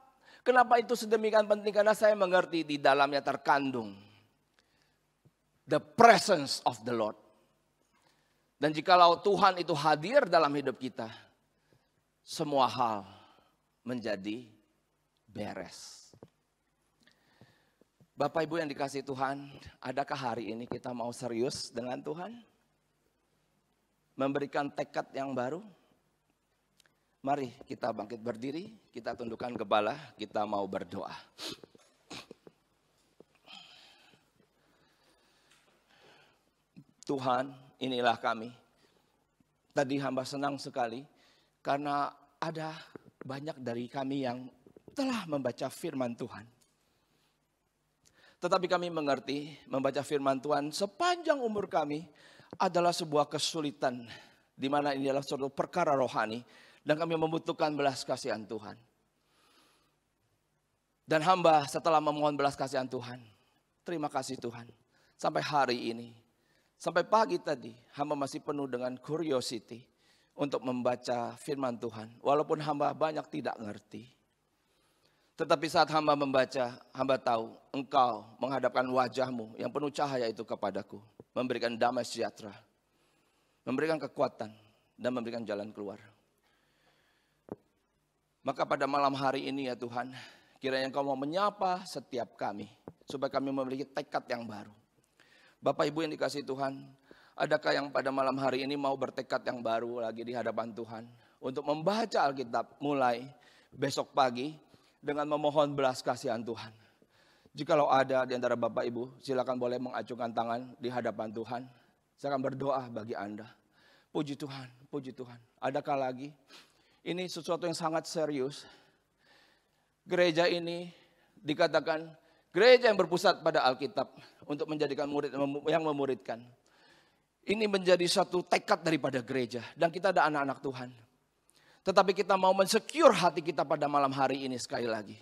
Kenapa itu sedemikian penting? Karena saya mengerti di dalamnya terkandung. The presence of the Lord. Dan jikalau Tuhan itu hadir dalam hidup kita, semua hal menjadi beres. Bapak Ibu yang dikasih Tuhan, adakah hari ini kita mau serius dengan Tuhan? Memberikan tekad yang baru? Mari kita bangkit berdiri, kita tundukkan kepala, kita mau berdoa. Tuhan, inilah kami. Tadi hamba senang sekali karena ada banyak dari kami yang setelah membaca firman Tuhan. Tetapi kami mengerti membaca firman Tuhan sepanjang umur kami adalah sebuah kesulitan. Di mana ini adalah suatu perkara rohani. Dan kami membutuhkan belas kasihan Tuhan. Dan hamba setelah memohon belas kasihan Tuhan. Terima kasih Tuhan. Sampai hari ini. Sampai pagi tadi hamba masih penuh dengan curiosity. Untuk membaca firman Tuhan. Walaupun hamba banyak tidak ngerti. Tetapi saat hamba membaca, hamba tahu engkau menghadapkan wajahmu yang penuh cahaya itu kepadaku. Memberikan damai sejahtera. Memberikan kekuatan dan memberikan jalan keluar. Maka pada malam hari ini ya Tuhan, kiranya engkau mau menyapa setiap kami. Supaya kami memiliki tekad yang baru. Bapak Ibu yang dikasih Tuhan, adakah yang pada malam hari ini mau bertekad yang baru lagi di hadapan Tuhan? Untuk membaca Alkitab mulai besok pagi dengan memohon belas kasihan Tuhan. Jikalau ada di antara Bapak Ibu, silakan boleh mengacungkan tangan di hadapan Tuhan. Saya akan berdoa bagi Anda. Puji Tuhan, puji Tuhan. Adakah lagi? Ini sesuatu yang sangat serius. Gereja ini dikatakan gereja yang berpusat pada Alkitab untuk menjadikan murid yang memuridkan. Ini menjadi satu tekad daripada gereja dan kita ada anak-anak Tuhan. Tetapi kita mau mensecure hati kita pada malam hari ini sekali lagi.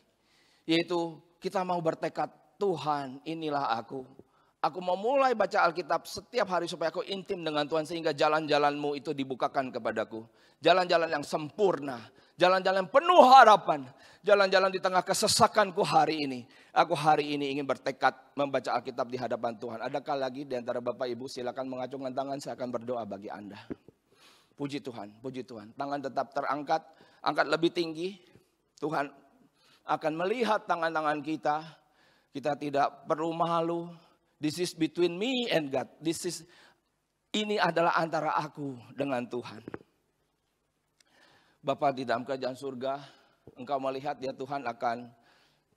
Yaitu kita mau bertekad Tuhan inilah aku. Aku mau mulai baca Alkitab setiap hari supaya aku intim dengan Tuhan sehingga jalan-jalanmu itu dibukakan kepadaku. Jalan-jalan yang sempurna, jalan-jalan penuh harapan, jalan-jalan di tengah kesesakanku hari ini. Aku hari ini ingin bertekad membaca Alkitab di hadapan Tuhan. Adakah lagi di antara Bapak Ibu silakan mengacungkan tangan saya akan berdoa bagi Anda. Puji Tuhan, puji Tuhan. Tangan tetap terangkat, angkat lebih tinggi. Tuhan akan melihat tangan-tangan kita. Kita tidak perlu malu. This is between me and God. This is ini adalah antara aku dengan Tuhan. Bapak di dalam kerajaan surga, engkau melihat ya Tuhan akan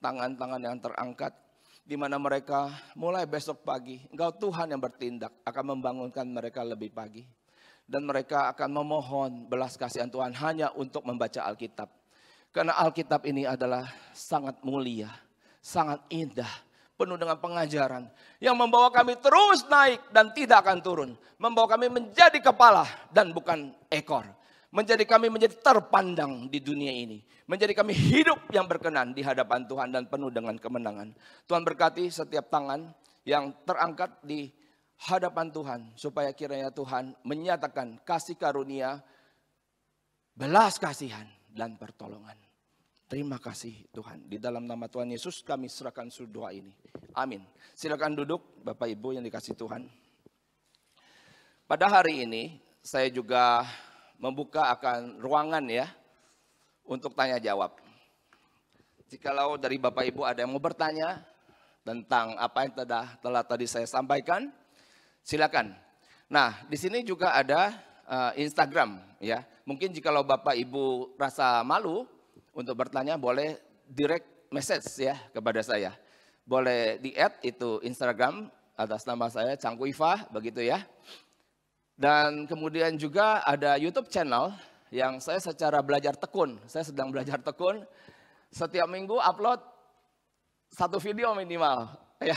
tangan-tangan yang terangkat di mana mereka mulai besok pagi, engkau Tuhan yang bertindak akan membangunkan mereka lebih pagi dan mereka akan memohon belas kasihan Tuhan hanya untuk membaca Alkitab. Karena Alkitab ini adalah sangat mulia, sangat indah, penuh dengan pengajaran yang membawa kami terus naik dan tidak akan turun, membawa kami menjadi kepala dan bukan ekor, menjadi kami menjadi terpandang di dunia ini, menjadi kami hidup yang berkenan di hadapan Tuhan dan penuh dengan kemenangan. Tuhan berkati setiap tangan yang terangkat di hadapan Tuhan supaya kiranya Tuhan menyatakan kasih karunia, belas kasihan dan pertolongan. Terima kasih Tuhan. Di dalam nama Tuhan Yesus kami serahkan seluruh doa ini. Amin. Silakan duduk Bapak Ibu yang dikasih Tuhan. Pada hari ini saya juga membuka akan ruangan ya untuk tanya jawab. Jikalau dari Bapak Ibu ada yang mau bertanya tentang apa yang telah, telah tadi saya sampaikan, Silakan. Nah, di sini juga ada uh, Instagram ya. Mungkin jika Bapak Ibu rasa malu untuk bertanya boleh direct message ya kepada saya. Boleh di add itu Instagram atas nama saya Cangku Iva begitu ya. Dan kemudian juga ada YouTube channel yang saya secara belajar tekun, saya sedang belajar tekun. Setiap minggu upload satu video minimal. [LAUGHS] Ya.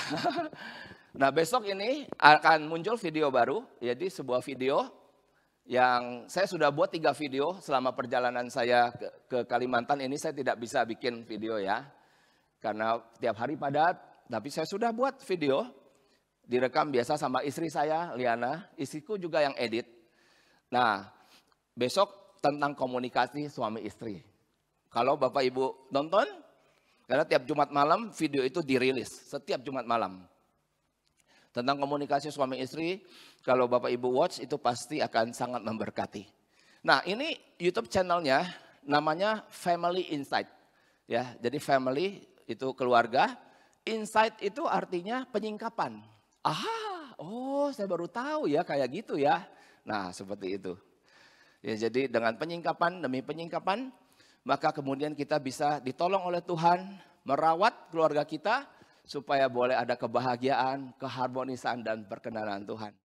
Nah besok ini akan muncul video baru, jadi sebuah video yang saya sudah buat tiga video selama perjalanan saya ke, ke Kalimantan ini saya tidak bisa bikin video ya. Karena tiap hari padat, tapi saya sudah buat video, direkam biasa sama istri saya Liana, istriku juga yang edit. Nah besok tentang komunikasi suami istri. Kalau Bapak Ibu nonton, karena tiap Jumat malam video itu dirilis, setiap Jumat malam. Tentang komunikasi suami istri, kalau Bapak Ibu watch itu pasti akan sangat memberkati. Nah ini YouTube channelnya namanya Family Insight. Ya, jadi family itu keluarga, insight itu artinya penyingkapan. Aha, oh saya baru tahu ya kayak gitu ya. Nah seperti itu. Ya, jadi dengan penyingkapan demi penyingkapan, maka kemudian kita bisa ditolong oleh Tuhan merawat keluarga kita, supaya boleh ada kebahagiaan, keharmonisan dan perkenanan Tuhan.